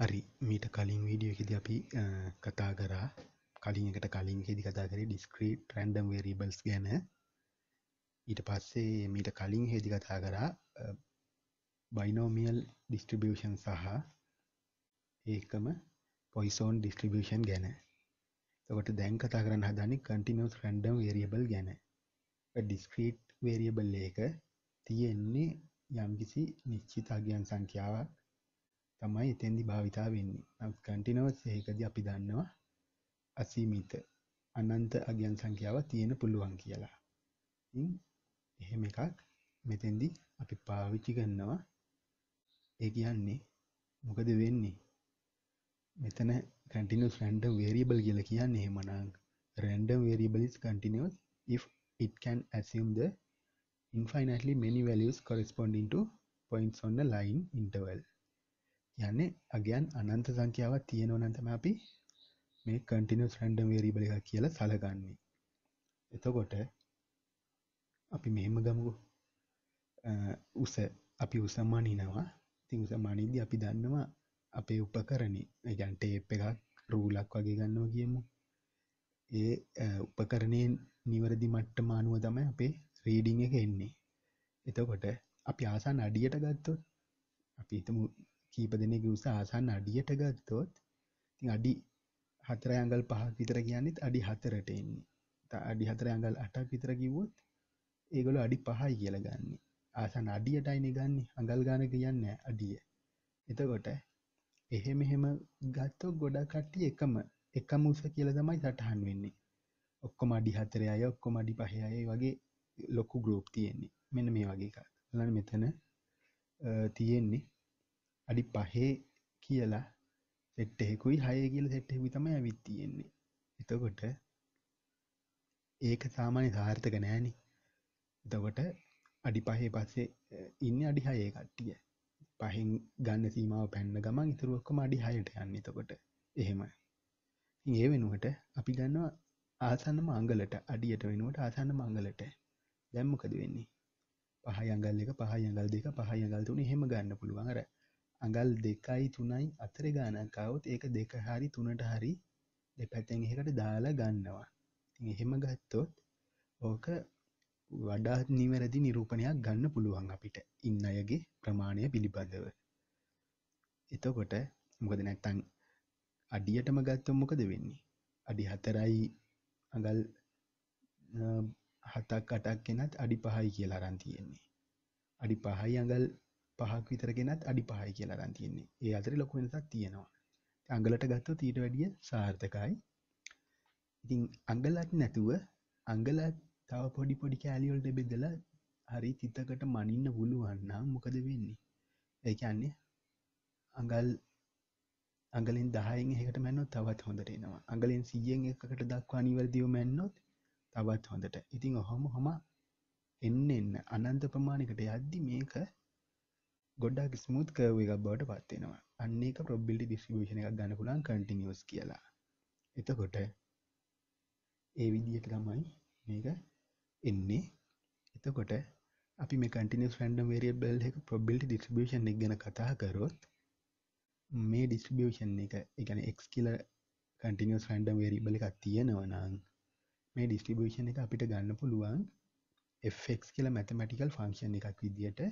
හරි මීට කලින් වීඩියෝ එකෙදි අපි කතා කරා කලින් එකට කලින් එකෙදි කතා කරේ discrete random variables ගැන ඊට පස්සේ මීට කලින් හේදි කතා කරා binomial distribution සහ ඒකම Poisson distribution ගැන එතකොට දැන් කතා කරන්න හදන්නේ continuous random variable ගැන discrete variable එක තියෙන්නේ යම්කිසි නිශ්චිත අගයන් සංඛ්‍යාවක් තමයි එතෙන්දි භාවිතා වෙන්නේ. නමුත් කන්ටිනුවස් එකදී අපි දන්නවා අසීමිත අනන්ත අගයන් සංඛ්‍යාවක් තියෙන පුළුවන් කියලා. ඉතින් එහෙම එකක් මෙතෙන්දි අපි පාවිච්චි කරනවා. ඒ කියන්නේ මොකද වෙන්නේ? මෙතන continuous random variable කියලා කියන්නේ එහෙමනම් random variable is continuous if it can assume the infinitely many values corresponding to points on a line interval. යන්නේ අගයන් අනන්ත සංඛ්‍යාවක් තියෙනවා නම් තමයි අපි මේ continuous random variable එකක් කියලා සලකන්නේ. එතකොට අපි මෙහෙම ගමුකෝ. උස අපි උස මනිනවා. ඉතින් උස මනින්දී අපි දන්නවා අපේ උපකරණේ. ඒ කියන්නේ ටේප් එකක් රූලක් වගේ ගන්නවා කියමු. ඒ උපකරණේ නිවැරදි මට්ටම අනුව තමයි අපේ රීඩින් එක එන්නේ. එතකොට අපි ආසන්න අඩියට ගත්තොත් අපි හිතමු කීප දෙනෙගේ උස ආසන්න අඩියට ගත්තොත් ඉතින් අඩි 4 ඇඟල් 5ක් විතර කියන්නේත් අඩි 4ට එන්නේ. අඩි 4 ඇඟල් 8ක් විතර කිව්වොත් ඒගොල්ලෝ අඩි 5යි කියලා ගන්න. ආසන්න අඩියටයිනේ ගන්න. අඟල් ගාන කියන්නේ අඩිය. එතකොට එහෙම එහෙම ගත්තොත් ගොඩක් කට්ටිය එකම එකම උස කියලා තමයි සටහන් වෙන්නේ. ඔක්කොම අඩි 4 අය ඔක්කොම අඩි 5 අය වගේ ලොකු ගෲප් තියෙන්නේ. මෙන්න මේ වගේ එකක්. බලන්න මෙතන තියෙන්නේ අඩි පහේ කියලා සෙට් එකකුයි හය කියල සෙට් එකකුයි තමයි ඇවිත් තියෙන්නේ එතකොට ඒක සාමාන්‍ය සාර්ථක නෑනි එතකොට අඩි පහේ පස්සේ ඉන්න අඩි හයේ කට්ටිය පහෙන් ගන්න සීමාව පැන්න ගමන් ඉතුරුවක්කම අඩි හයට යන්න එතකොට එහෙම ඒ වෙනුවට අපි ගන්නවා ආසන්න මංගලට අඩියට වෙනුවට ආසන්න මංගලට දැම්මකද වෙන්නේ පහ අංගල් එක පහ අංගල් දෙක පහ අංගල් තුන එහෙම ගන්න පුළුවන් අර අඟල් දෙකයි තුනයි අතර ගානක් આવොත් ඒක දෙක හරි තුනට හරි දෙපැත්තෙන් එකකට දාලා ගන්නවා. ඉතින් එහෙම ගත්තොත් ඕක වඩාත් නිවැරදි නිරූපණයක් ගන්න පුළුවන් අපිට ඉන්න අයගේ ප්‍රමාණය පිළිබඳව. එතකොට මොකද නැත්තම් අඩියටම ගත්තොත් මොකද වෙන්නේ? අඩි 4යි අඟල් 7ක් 8ක් එනත් අඩි 5යි කියලා අරන් තියෙන්නේ. අඩි 5යි අඟල් පහක් විතර ගෙනත් අඩි පහයි කියලා ගන්න තියෙන්නේ. ඒ අතරේ ලොකු වෙනසක් තියෙනවා. අඟලට ගත්තොත් ඊට වැඩිය සාර්ථකයි. ඉතින් අඟලක් නැතුව අඟල තව පොඩි පොඩි කෑලි වලට බෙදලා හරි තිතකට මනින්න පුළුවන් නම් මොකද වෙන්නේ? ඒ කියන්නේ අඟල් අඟලෙන් 10න් එකකට මැන්නොත් තවත් හොඳට එනවා. අඟලෙන් 100න් එකකට දක්වා නිවැරදිව මැන්නොත් තවත් හොඳට. ඉතින් ඔහොම ඔහම එන්න එන්න අනන්ත ප්‍රමාණයකට යද්දි මේක ගොඩක් ස්මුත් කව එකක් බවට පත්වෙනවා අන්න එක ප්‍රබ්බිලි ඩිස්ිියෂණ එකක් ගන්න පුලන් කටිනිියස් කියලා එතකොට ඒ විදියට තමයි මේක එන්නේ එතකොට අපි මේ කටිනිස් ෆන්ඩම් වේරිය බෙල් එක ප්‍රබිල්ටි ඩිස්ිියෂන් එක ගැන කතා කරොත් මේ ඩිස්ිියෂන් එක එකන එක් කියල කටිනිස් ෆන්ඩම් වේරිබල එකක් තියෙනවනං මේ ඩිස්ටිබියෂන් එක අපිට ගන්න පුළුවන් එක් කියල මැතමටිකල් ෆංක්ෂන් එකක් විදියට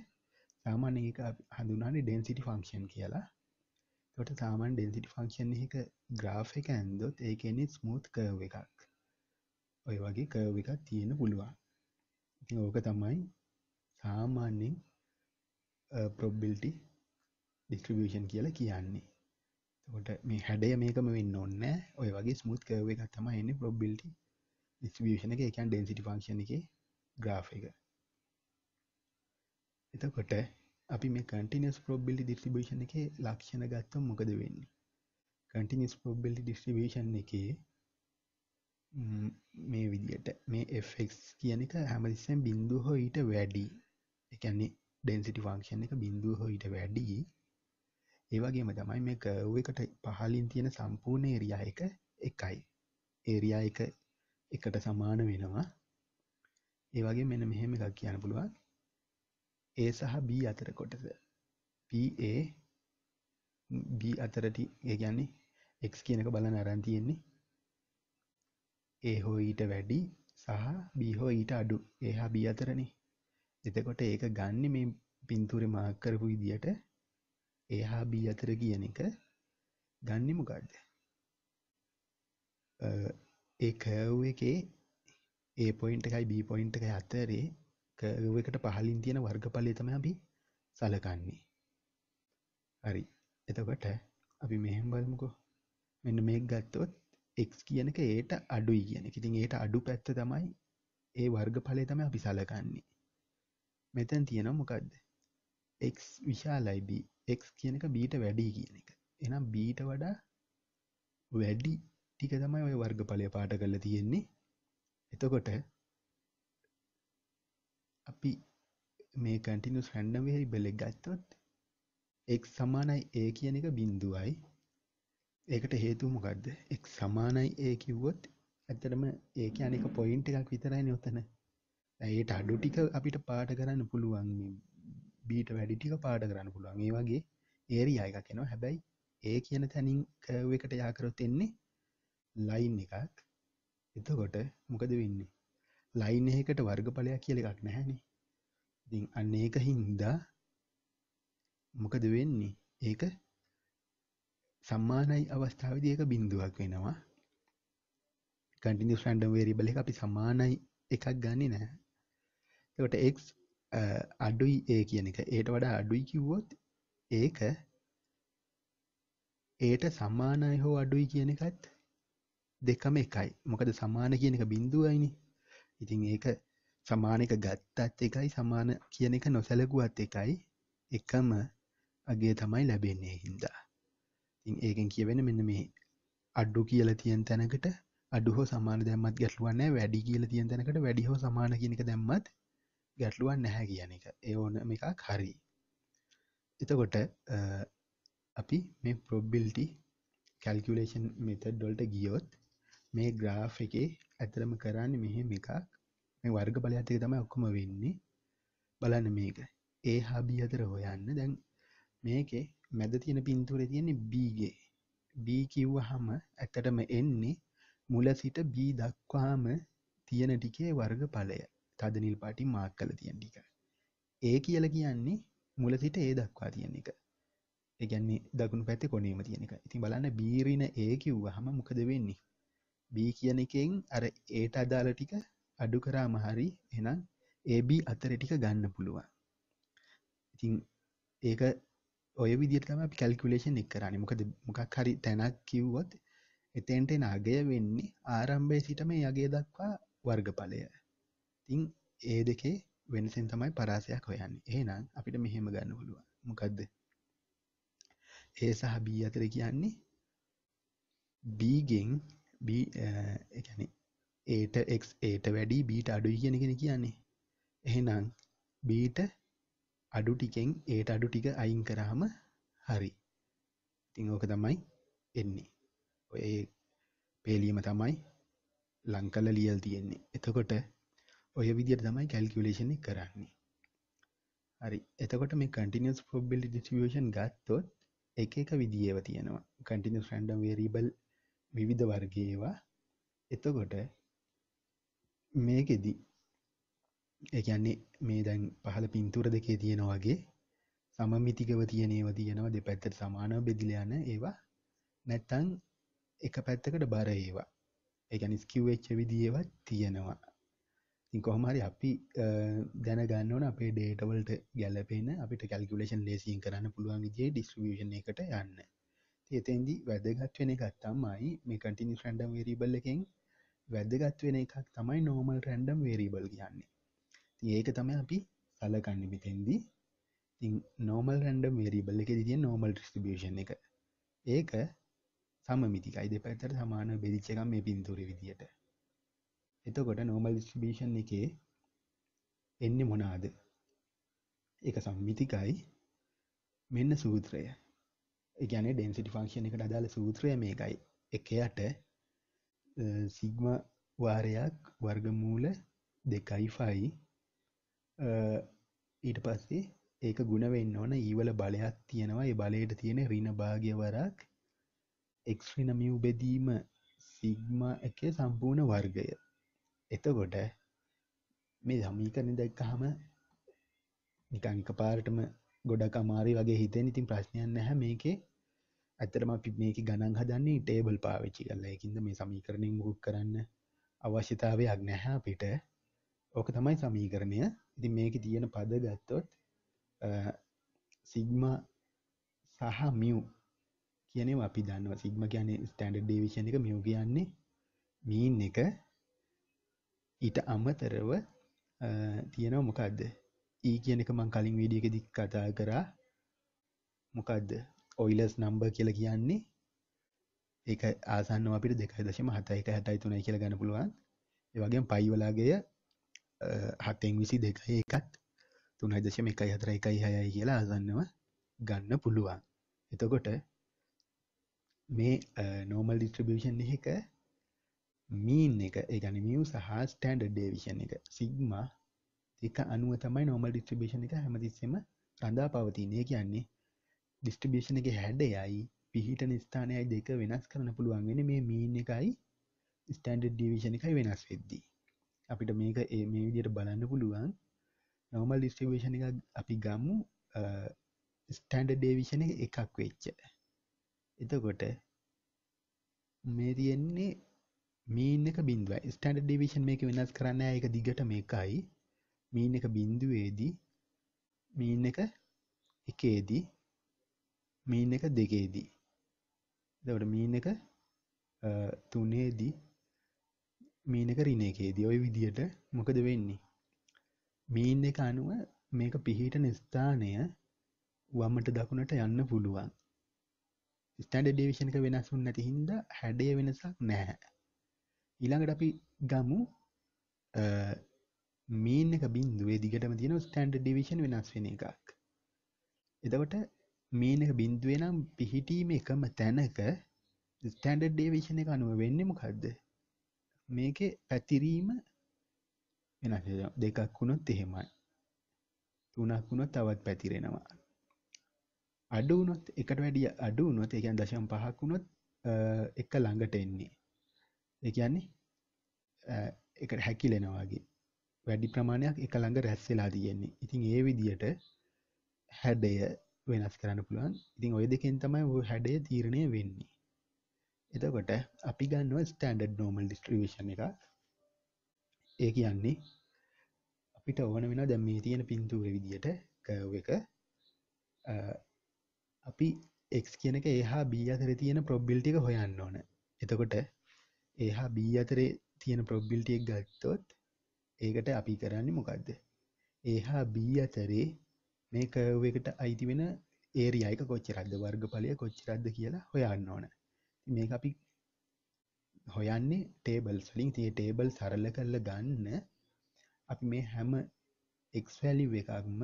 සාමාන්‍ය ඒක හඳුනානේ ඩෙන්සිටි ෆංක්ෂන් කියලා තොට සාමාන් ඩෙන්සිටි ෆංක්ෂන් එක ග්‍රාෆ් එක ඇන්දොත් ඒකෙනෙ ස්මූත් කර්ව එකක් ඔය වගේ කර්ව එකක් තියෙන පුළුවන් ඉති ඕක තමයි සාමාන්‍යෙන් ප්‍රොබ්බිල්ටි ඩිස්ට්‍රිබියෂන් කියලා කියන්නේ ට මේ හැඩය මේකම වෙන්න ඔන්න ඔය වගේ ස්මුත් කරව එකක් තම එන්න ප්‍රොබ්බිල්ටි ස්ියෂන එක එකන් ඩෙන්සිටි ෆංක්ෂණ එක ග්‍රාෆ එක එතකොට අපි මේ කටිනස් පොබ්බිලි ඩිස්ටිබේෂන් එකේ ලක්ෂණ ගත්තම් මොකද වෙන්නේ කටිනිස් පොබ්බෙල්ලි ඩිස්ටිබේෂන් එකේ මේ විදියට මේ එෆෙක්ස් කියන එක හැමතිස්සම් බින්දු හෝ ඊට වැඩි එකන්නේ ඩැන්සිටි ෆංක්ෂන් එක බින්දුව හෝ ඊට වැඩි ඒවගේම තමයි මේ කව් එකට පහලින් තියෙන සම්පූර්ණ ඒරියා එක එකයි ඒරියා එක එකට සමාන වෙනවා ඒවගේ මෙන මෙහෙම එකක් කියන්න පුළුවන් A සහ B අතර කොටස PA B අතරට ඒ කියන්නේ x කියනක බලන අරන් තියෙන්නේ A හෝ ඊට වැඩි සහ B හෝ ඊට අඩු A හා B අතරනේ එතකොට ඒක ගන්න මේ පින්තූරේ මාක් කරපු විදියට A හා B අතර කියන එක ගන්නෙ මොකද්ද ඒ කර්ව් එකේ A පොයින්ට් එකයි B පොයින්ට් එකයි අතරේ එකට පහලින් තියෙන වර්ගඵලය තමයි අපි සලකන්නේ. හරි. එතකොට අපි මෙහෙම බලමුකෝ. මෙන්න මේක ගත්තොත් x කියන එක ඒට අඩුයි කියන එක. ඉතින් ඒට අඩු පැත්ත තමයි ඒ වර්ගඵලය තමයි අපි සලකන්නේ. මෙතෙන් තියෙනවා මොකද්ද? x විශාලයි b. x කියන එක b ට වැඩි කියන එක. එහෙනම් b ට වඩා වැඩි ටික තමයි ওই වර්ගඵලය පාට කරලා තියෙන්නේ. එතකොට අපි මේ කටිනිස් හැන්ඩම හරි බෙලෙක් ගත්තොත් එක් සමානයි ඒ කියන එක බින්දුවයි ඒකට හේතුමකක්ද එක් සමානයි ඒ කිව්වොත් ඇත්තටම ඒක අනෙක පොයින්ට එකක් විතරයි නොතන ඇයට අඩු ටික අපිට පාට කරන්න පුළුවන් බීට වැඩි ටික පාට කරන්න පුළුවන් ඒ වගේ ඒරි අයක කෙනවා හැබැයි ඒ කියන තැනින් කව එකට යාකරොත් එන්නේ ලයින් එකක් එතකොට මොකද වෙන්නේ ලයින් එකකට වර්ගඵලයක් කියලා එකක් නැහැනේ. ඉතින් අන්න ඒක හින්දා මොකද වෙන්නේ? ඒක සම්මානයි අවස්ථාවේදී ඒක බිඳුවක් වෙනවා. continuous random variable එක අපි සමානයි එකක් ගන්නෙ නැහැ. ඒකට x අඩුයි a කියන එක. ඒට වඩා අඩුයි කිව්වොත් ඒක ඒට සමානයි හෝ අඩුයි කියන එකත් දෙකම එකයි. මොකද සමාන කියන එක බිඳුවයිනේ. ඉතින් ඒක සමානක ගත්තත් එකයි සමාන කියන එක නොසැලකුවත් එකයි එකම අගේ තමයි ලැබෙන්නේ හින්දා ඉතින් ඒකෙන් කියවෙන මෙන්න මේ අඩු කියල තියන් තැනකට අඩුහෝ සමාන දැම්මත් ගැටලුවන්නේ වැඩි කියල තියන් තැනකට වැඩිහෝ සමාන කියනක දැම්මත් ගැටලුවන් නැහැ කියන එක ඒ ඕන එකක් හරි එතකොට අපි මේ ප්‍රොබ්බිල්ටි කැල්කුලේෂන් මෙතඩ් ඩොල්ට ගියොත් මේ ග්‍රාෆ් එකේ ඇත්තටම කරන්නේ මෙහෙම එකක්. මේ වර්ග ඵලයත් එක තමයි ඔක්කොම වෙන්නේ. බලන්න මේක. A හා B අතර හොයන්න. දැන් මේකේ මැද තියෙන පින්තූරේ තියෙන්නේ B ගේ. B කිව්වහම ඇත්තටම එන්නේ මුල සිට B දක්වාම තියෙන ටිකේ වර්ග ඵලය. තද නිල් පාටින් මාක් කරලා තියෙන ටික. A කියලා කියන්නේ මුල සිට A දක්වා තියෙන එක. ඒ කියන්නේ දකුණු පැත්තේ කොනේම තියෙන එක. ඉතින් බලන්න B ඍණ A කිව්වහම මොකද වෙන්නේ? B කියන එකෙන් අර ඒට අදාළ ටික අඩු කරාම හරි එහෙනම් AB අතර ටික ගන්න පුළුවන්. ඉතින් ඒක ඔය විදිහට තමයි අපි කැල්කියුලේෂන් එක කරන්නේ. මොකද මොකක් හරි තැනක් කිව්වොත් එතෙන්ට එන අගය වෙන්නේ ආරම්භයේ සිටම ඒ අගය දක්වා වර්ගඵලය. ඉතින් ඒ දෙකේ වෙනසෙන් තමයි පරාසයක් හොයන්නේ. එහෙනම් අපිට මෙහෙම ගන්න පුළුවන්. මොකද්ද? A සහ B අතර කියන්නේ B ගෙන් බැන ඒට එක් ඒට වැඩි බීට අඩුයි කියන කෙන කියන්නේ එහෙනම් බීට අඩු ටිකෙන් ඒට අඩු ටික අයින් කරාම හරි ඉතිං ඕක තමයි එන්නේ ඔය පේලියම තමයි ලංකල ලියල් තියෙන්නේ එතකොට ඔය විදිර තමයි කැල්කිවලේෂණ කරන්නේ හරි එතකොට මේ කටිනිස් පොබ්බිල් ඩිස්ියෂන් ගත්තොත් එක එක විදිියව තියෙනවා කටිනිස් රැන්ඩම් වේරීබල් විවිධ වර්ගයේ ඒවා එතකොට මේකෙදි ඒ කියන්නේ මේ දැන් පහළ පින්තූර දෙකේ තියෙනා වගේ සමමිතිකව තියෙන ඒවා තියෙනවා දෙපැත්තට සමානව බෙදිලා යන ඒවා නැත්තම් එක පැත්තකට බර ඒවා ඒ කියන්නේ ස්කිව් වෙච්ච විදිහ ඒවා තියෙනවා ඉතින් කොහොම හරි අපි දැනගන්න ඕන අපේ ඩේටා වලට ගැලපෙන අපිට කැල්කියුලේෂන් ලේසියෙන් කරන්න පුළුවන් විදිහේ ඩිස්ට්‍රිබියුෂන් එකට යන්න එතෙන්දි වැදගත් වෙන එකක් තමයි මේ කටිනි රැන්ඩම් වේරීබල් එකෙන් වැදගත් වෙන එකක් තමයි නෝමල් රැන්ඩම් වේරීබල් කියන්නේ ති ඒක තම අපි සලකන්න මෙතෙන්දී ති නෝමල් රැන්ඩම් වේරීබල් එක දිිය නෝමල් ටිස්ටිබේෂන් එක ඒක සමමිතිකයි දෙ පැතර සමාන බෙදිච්චකම් මේ පින්තුර විදියට එතකොට නෝමල් ඩිස්ටිබේෂන් එකේ එන්න මොනාද එක සම්මිතිකයි මෙන්න සූත්‍රය එකන ඩෙන්සිටි ෆංක්ෂණ එකට අදාළ සූත්‍රය මේකයි එකයට සිග්ම වාරයක් වර්ගමූල දෙකයිෆයි ඊට පස්සේ ඒක ගුණවෙන්න ඕන ඊවල බලයක් තියෙනවා බලයට තියෙන රිණ භාග්‍යවරක් එක්්‍රිනමිය උබෙදීම සිග්ම එක සම්පූර්ණ වර්ගය එතකොට මේ සමීකරණ දැක්කහම නිකංක පාරටම ගොඩක් අමාරි වගේ හිතෙන් ඉතින් ප්‍රශ්නයන් නැහැ මේකේ ඇතරම අපි මේක ගණන් හදන්නේ ටේබල් පාවිච්චි කරලා එකින්ද මේ සමීකරණය මුකුක් කරන්න අවශ්‍යතාවයක් නැහැ අපිට ඕක තමයි සමීකරණය ඉති මේක තියෙන පද ගත්තොත් සිග්ම සහ මියව් කියනේ අපි දන්නව සිග්ම කියන ස්ටන්ඩඩ් ඩේවිෂන් එක මියෝ කියන්නේ මීන් එක ඊට අමතරව තියෙනව මොකක්ද ඒ කියන එක මං කලින් වීඩියකෙදි කතා කරා මොකක්ද ඔයිලස් නම්බර් කියලා කියන්නේ ඒක ආසන්න අපිට දෙකයි දශම හතයිට හැටයි තුනයි කියලා ගන්න පුළුවන් ඒවගේ පයිවලාගය හතෙන් විසි දෙකයි එකත් තුනයි දශම එකයි හතර එකයි හයයි කියලා ආසන්නව ගන්න පුළුවන් එතකොට මේ නෝමල් ඩිස්ට්‍රිබියෂන් එක මීන් එක ඒගනි මියව සහ ස්ටන්ඩ ඩේවිෂන් එක සිග්මා ඒක අනුව තමයි නෝමල් ඩිස්ට්‍රිබේෂන් එක හැමතිස්සෙම රඳා පවතින. ඒ කියන්නේ ඩිස්ට්‍රිබේෂන් එකේ හැඩයයි පිහිටන ස්ථානයයි දෙක වෙනස් කරන්න පුළුවන් වෙන්නේ මේ මීන් එකයි ස්ටෑන්ඩඩ් ඩිවිෂන් එකයි වෙනස් වෙද්දී. අපිට මේක ඒ මේ විදිහට බලන්න පුළුවන්. නෝමල් ඩිස්ට්‍රිබේෂන් එක අපි ගමු ස්ටෑන්ඩඩ් ඩිවිෂන් එක එකක් වෙච්ච. එතකොට මේ තියෙන්නේ මීන් එක බිඳුවයි. ස්ටෑන්ඩඩ් ඩිවිෂන් මේක වෙනස් කරන්න එක දිගට මේකයි. මීන් එක බිින්දුවේදී මීන් එක එකේදී මීන් එක දෙකේදී දවට මීන් එක තුනේදී මීන එක රින එකේදී ඔය විදියට මොකද වෙන්නේ මීන් එක අනුව මේක පිහිට නිස්ථානය වමට දකුණට යන්න පුළුවන් ස්ටඩ ඩේවිෂණක වෙනසුන් නැති හින්ද හැඩය වෙනසක් නැහැ ඊළඟට අපි ගමු මීන් එක බින්දුවේ දිගටම තියෙන ස්ටන්ඩ ඩිවිෂන් වෙනස් වෙන එකක් එතකොට මීන එක බින්දුවේ නම් පිහිටීම එකම තැනක ස්ටන්ඩ ඩේවිෂණ එක අනුව වෙන්නම කක්ද මේක පැතිරීම වෙනස් දෙකක් වුණොත් එහෙමයි තුනක් වුණොත් තවත් පැතිරෙනවා අඩු වුණොත් එකට වැඩිය අඩු වුණොත් එකන් දශම් පහක් වුණොත් එක ළඟට එන්නේ ඒ කියන්නේ එකට හැකිලෙනවාගේ වැඩි ප්‍රමාණයක් එක ළඟ රැස් වෙලා තියෙන්නේ. ඉතින් ඒ විදිහට හැඩය වෙනස් කරන්න පුළුවන්. ඉතින් ওই දෙකෙන් තමයි ওই හැඩය තීරණය වෙන්නේ. එතකොට අපි ගන්නවා ස්ටෑන්ඩඩ් නෝමල් ඩිස්ට්‍රිබියුෂන් එක. ඒ කියන්නේ අපිට ඕන වෙනවා දැන් මේ තියෙන පින්තූරේ විදිහට කර්ව් එක අපි එක් කියන එක ඒහා බී අතර තියෙන ප්‍රොබ්බිල්ටික හොයන්න ඕන එතකොට ඒහා බී අතරේ තියෙන ප්‍රොබ්බිල්ටියක් ගත්තොත් ඒකට අපි කරන්න මොකක්ද ඒහා බී අතරේ මේ කවකට අයිති වෙන ඒරියයික කොච්චරද වර්ග පලය කොච්චරද කියලා හොයන්න ඕන මේ අපි හොයන්නේ ටේබල් සලින් තිය ටේබල් සරල කරල ගන්න අපි මේ හැම එක්වැලි එකක්ම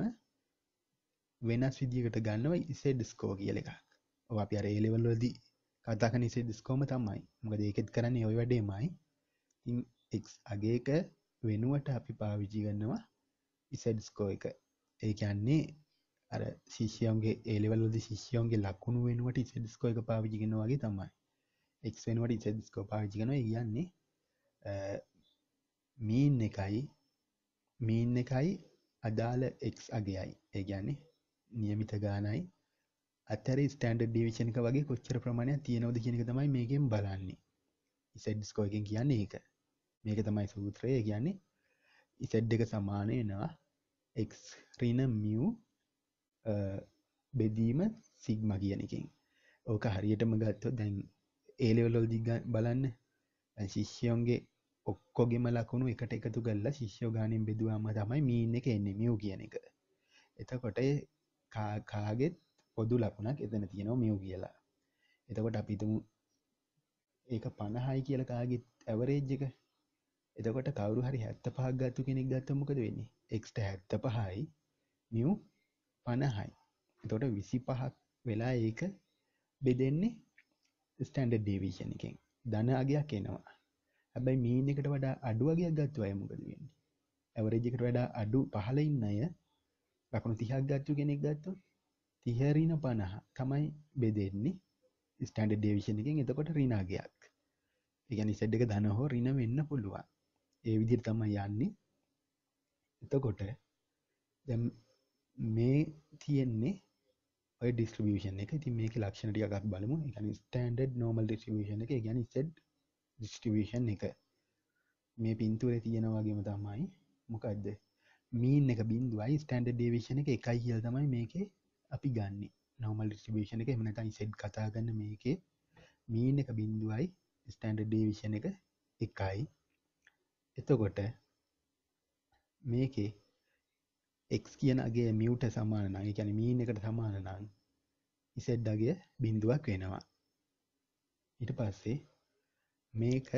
වෙනස් විදිකට ගන්නව ඉසේ ඩිස්කෝ කියල එකක් අපි අර ඒලෙවල්ලදී කතාක නිසේ ඩිස්කෝම තමයි මකද ඒකෙත් කරන්න ඔය වැඩේමයි එක් අගේක වෙනුවට අපි පාවිච්චි කරනවා ඉසඩ් e ස්කෝ එක ඒ කියන්නේ අර ශිෂයන්ගේ ඒලෙවල්ද ශිෂයන්ගේ ලක්ුණු වෙනුවට ඉසඩ් e ස්කෝ එක පාවිචිගෙන වගේ තමයි එක් වෙනුවට ඉසඩ් ස්කෝ පාවිචිගෙන කියන්නේ මීන් එකයි මීන් එකයි අදාළ එක් අගේයි ඒ කියන්නේ නියමිත ගානයි අතර ස්ටන්ඩ ඩිවිෂණක වගේ කොච්චර ප්‍රමාණයක් තියෙනවද කියනක තමයි මේකෙන් බලන්නේ ඉසඩ් e ස්කෝයගෙන් කියන්නේ ඒක මේක තමයි සූත්‍රය කියන්නේ ඉසඩ් එක සමානය නවා එක් රින මියු බෙදීම සිග්ම කියන එකින් ඕක හරියටම ගත්ත දැන් ඒලෙවලොල් දිග බලන්න ශිෂ්‍යයෝන්ගේ ඔක්කොගෙම ලකුණු එකට එකතු කල්ලා ශිෂ්‍යෝ ගානෙන් බෙදවාම තමයි මීන් එක එන්නේ මියෝ කියන එක එතකොට කාගෙත් පොදු ලකුණක් එතන තියෙනවා මියෝ කියලා එතකොට අපිතුමු ඒක පණහයි කියල කාගෙත් ඇවරේජ් එක එතකොට කවරු හරි හැත්ත පහක් ගත්තු කෙනෙක් ගත්ත මොකද වෙන්නේ එක්ට හැත්ත පහයි මිය පණහයි එතොට විසි පහක් වෙලා ඒක බෙදෙන්නේ ස්ටන්ඩ ඩේවේෂණ එකෙන් ධනගයක් එනවා හැබැයි මීන් එකට වඩා අඩුවගයක් ගත්තු අය මොකද වෙන්නේ ඇවරජකට වඩා අඩු පහල ඉන්න අය ලකුණු තිහක් ගත්තු කෙනෙක් ගත්තු තිහරීන පණහ තමයි බෙදෙන්නේ ස්ටන්ඩ ඩේවිෂණ එකෙන් එතකොට රිනාගයක් එකනි සෙඩ්ඩක දනහෝ රින වෙන්න පුළුවන් ඒ විදිහට තමයි යන්නේ. එතකොට දැන් මේ තියෙන්නේ ඔය ඩිස්ට්‍රිබියුෂන් එක. ඉතින් මේකේ ලක්ෂණ ටිකක් අපි බලමු. ඒ කියන්නේ ස්ටෑන්ඩඩ් නෝමල් ඩිස්ට්‍රිබියුෂන් එක. ඒ කියන්නේ Z ඩිස්ට්‍රිබියුෂන් එක. මේ පින්තූරේ තියෙන වගේම තමයි මොකද්ද? මීන් එක 0යි ස්ටෑන්ඩඩ් ඩේවියේෂන් එක 1යි කියලා තමයි මේකේ අපි ගන්නෙ. නෝමල් ඩිස්ට්‍රිබියුෂන් එක එහෙම නැත්නම් Z කතා කරන මේකේ මීන් එක 0යි ස්ටෑන්ඩඩ් ඩේවියේෂන් එක 1යි. එතකොට මේකේ x කියන අගේ මියුට සමාන නම් ඒ කියන්නේ මීන් එකට සමාන නම් z අගය බිඳුවක් වෙනවා. ඊට පස්සේ මේක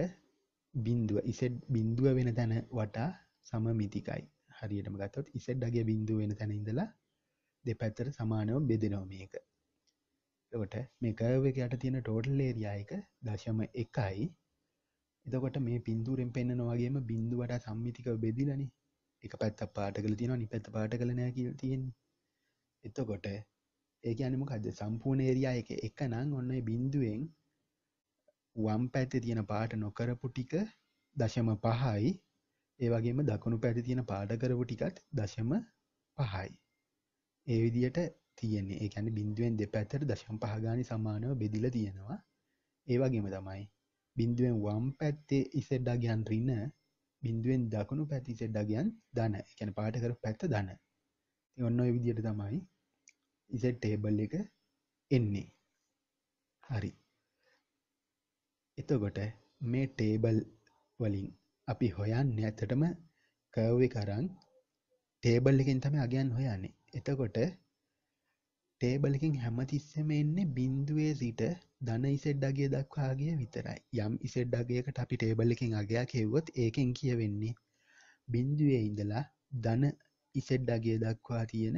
බිඳුව z බිඳුව වෙන තැන වටා සමමිතිකයි. හරියටම ගත්තොත් z අගය බිඳුව වෙන තැන ඉඳලා දෙපැත්තට සමානව බෙදෙනවා මේක. එතකොට මේ curve එක යට තියෙන total area එක 0.1යි එතකොට මේ පින්තුරෙන් පෙන්න්නනවාගේම බිඳුවට සම්මිතික බෙදිලන එක පැත්තක් පාට කළ තියෙන නි පැත්ත පාට කළනෑ කියල තියෙන්නේ එතකොට ඒක අනමකද සම්පූර්ණ ඒරයා එක එක නං ඔන්න බින්දුවෙන් වම් පැත්ත තියෙන පාට නොකරපු ටික දශම පහයි ඒවගේම දකුණු පැති තියෙන පාඩකරපු ටිකත් දශම පහයි. ඒ විදියට තියෙන්නේ ඒකැන බින්දුවෙන් දෙ පැත්තර දශම් පහගානි සමානව බෙදිල තියෙනවා ඒවගේම තමයි බින්දුවෙන් වම් පැත්තේ ඉසෙඩ්ඩා ගියන් රින බින්දුවෙන් දකුණු පැති ඉසෙඩ්ඩා ගියන් ධන. ඒ කියන්නේ පාට කරපු පැත්ත ධන. ඉතින් ඔන්න ඔය විදිහට තමයි ඉසෙඩ් ටේබල් එක එන්නේ. හරි. එතකොට මේ ටේබල් වලින් අපි හොයන්නේ ඇත්තටම කර්ව් එක අරන් ටේබල් එකෙන් තමයි අගයන් හොයන්නේ. එතකොට ටේබලකින් හැමතිස්සෙම එන්නේ බින්දුවේ සිට ධන ඉසෙඩ් අගේ දක්වාගේ විතරයි යම් ඉසෙඩ් අගේකට අපි ටේබලකින් අගයක් හෙව්වොත් ඒකෙන් කියවෙන්නේ බින්දුවේ ඉඳලා ධන ඉසෙඩ් අගේ දක්වා තියෙන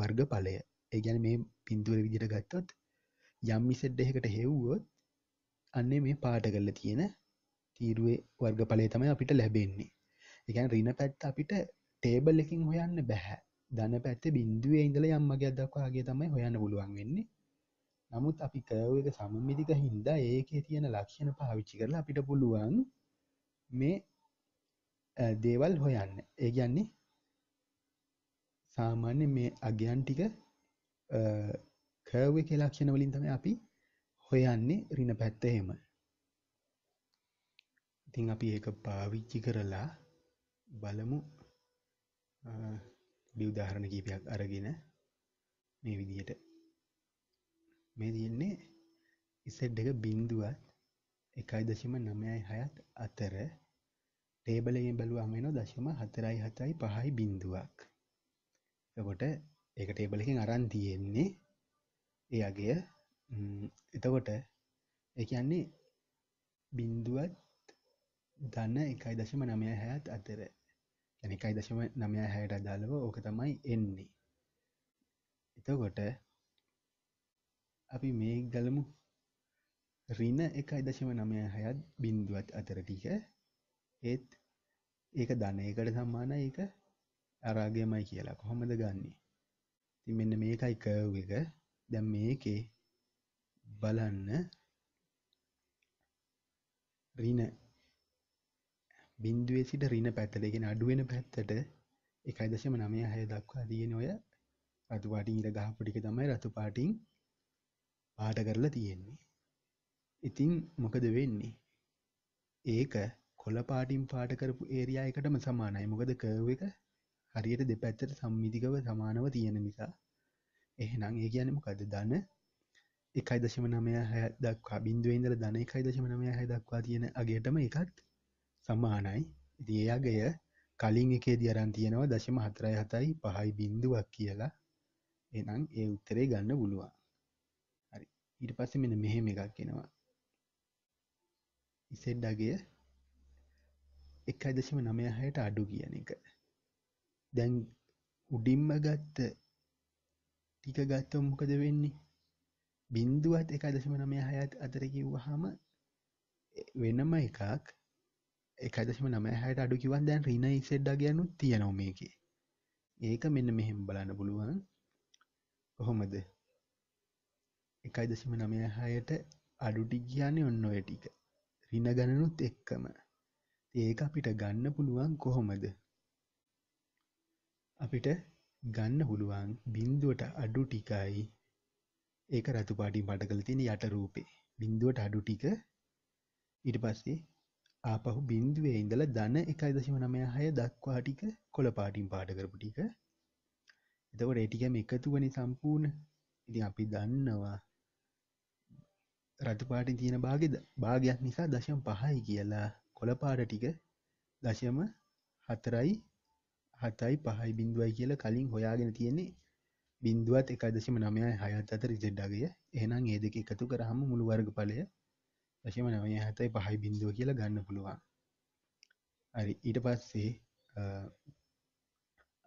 වර්ග පලය ඒගැන මේ පින්දුවර විදිට ගත්තොත් යම් ඉසෙඩ් එකට හෙව්වොත් අන්නේ මේ පාට කරල තියෙන තීරුවේ වර්ග පලේ තමයි අපිට ලැබෙන්නේ එකන් රින පැත් අපිට ටේබල් එකින් හොයන්න බැහැ ධන පැත්තේ බින්දුවේ ඉඳලා යම් මගයක් දක්වා ආගේ තමයි හොයන්න පුළුවන් වෙන්නේ. නමුත් අපි කර්ව් එක සමමිතික හින්දා ඒකේ තියෙන ලක්ෂණ පාවිච්චි කරලා අපිට පුළුවන් මේ දේවල් හොයන්න. ඒ කියන්නේ සාමාන්‍ය මේ අගයන් ටික කර්ව් එකේ ලක්ෂණ වලින් තමයි අපි හොයන්නේ ඍණ පැත්ත එහෙම. ඉතින් අපි ඒක පාවිච්චි කරලා බලමු අපි උදාහරණ කීපයක් අරගෙන මේ විදිහට මේ තියෙන්නේ ඉසෙට් එක බිංදුවත් එකයි දශම නමයයි හයත් අතර ටේබලයෙන් බැලුවම එනවා දශම හතරයි හතයි පහයි බිංදුවක් එතකොට ඒක ටේබල් එකෙන් අරන් තියෙන්නේ ඒ අගය එතකොට ඒ කියන්නේ බිංදුවත් දන්න එකයි දශම නමය හැත් අතර එකයි දශම නමය හැයට අදාළව ඕක තමයි එන්නේ එතකොට අපි මේ ගලමු රින එකයි දශම නමය හයත් බින්දුවත් අතර ටික ඒත් ඒක ධනයකට සම්මාන ඒක අරාගයමයි කියලා කොහොමද ගන්නේ ති මෙන්න මේකයි කව් එක දැම් මේකේ බලන්න රින බිින්දුවේ සිට රින පැත්තට ගෙන අඩුවෙන පැත්තට එකයි දශම නමය හය දක්වා තියෙන ඔය රතුපාටින් ඉර ගහපටික තමයි රතුපාටිං පාට කරලා තියෙන්නේ ඉතිං මොකද වෙන්නේ ඒක කොල පාටිම් පාට කරපු ඒරයා එකටම සමානයි මොකද කර්ව එක හරියට දෙපැත්තට සම්මිධිකව සමානව තියෙන නිසා එහෙනම් ඒ කියනම කද දන එකයි දශම නමය හැ දක්වා බින්දුවෙන්දර දන එකයි දශම නමය හැ දක්වා තියෙන අගේටම එකත් සමානයි. ඉතින් ඒ අගය කලින් එකේදී අරන් තියෙනවා දශම හතරයි හතයි පහයි බින්දුවක් කියලා. එහෙනම් ඒ උත්තරේ ගන්න පුළුවන්. හරි. ඊට පස්සේ මෙන්න මෙහෙම එකක් එනවා. ඉසෙඩ් අගය 1.96ට අඩු කියන එක. දැන් උඩින්ම ගත්ත ටික ගත්තොත් මොකද වෙන්නේ? බිඳුවත් 1.96ත් අතර කිව්වහම වෙනම එකක් එකදශම නමහැට අඩු කිවන් දැන් රින ඉසෙඩ්ඩා ගැනු තියනො මේකේ ඒක මෙන්න මෙහෙම බලන්න පුළුවන් කොහොමද එකයි දශම නමය හයට අඩුටි කියන්නේ ඔන්න ඔය ටික රින ගණනුත් එක්කම ඒක අපිට ගන්න පුළුවන් කොහොමද අපිට ගන්න පුළුවන් බින්දුවට අඩු ටිකයි ඒක රතුපාටින් පටකල තියෙන යට රූපේ බින්දුවට අඩු ටික ඊට පස්සේ ආපහු බින්දුවේ ඉඳල ධන එකයි දශම නමය හය දක්වා ටික කොළ පාටින් පාට කරපු ටික එතකොට ඒටිකම එකතු වනි සම්පූර්ණ ඉති අපි දන්නවා රතුපාටින් තියෙන භාගෙද භාගයක් නිසා දශම් පහයි කියලා කොළපාට ටික දශම හතරයි හතයි පහයි බින්දුවයි කියලා කලින් හොයාගෙන තියෙන්නේ බින්දුවත් එකදශම නමයයි හයත් අත රිසෙඩ්ඩාගය එහනම් ඒ දෙක එකතු කරහම මුළු වර්ග පලය දශම නවය හතයි පහයි බිඳුව කියලා ගන්න පුළුවන් හරි ඊට පස්සේ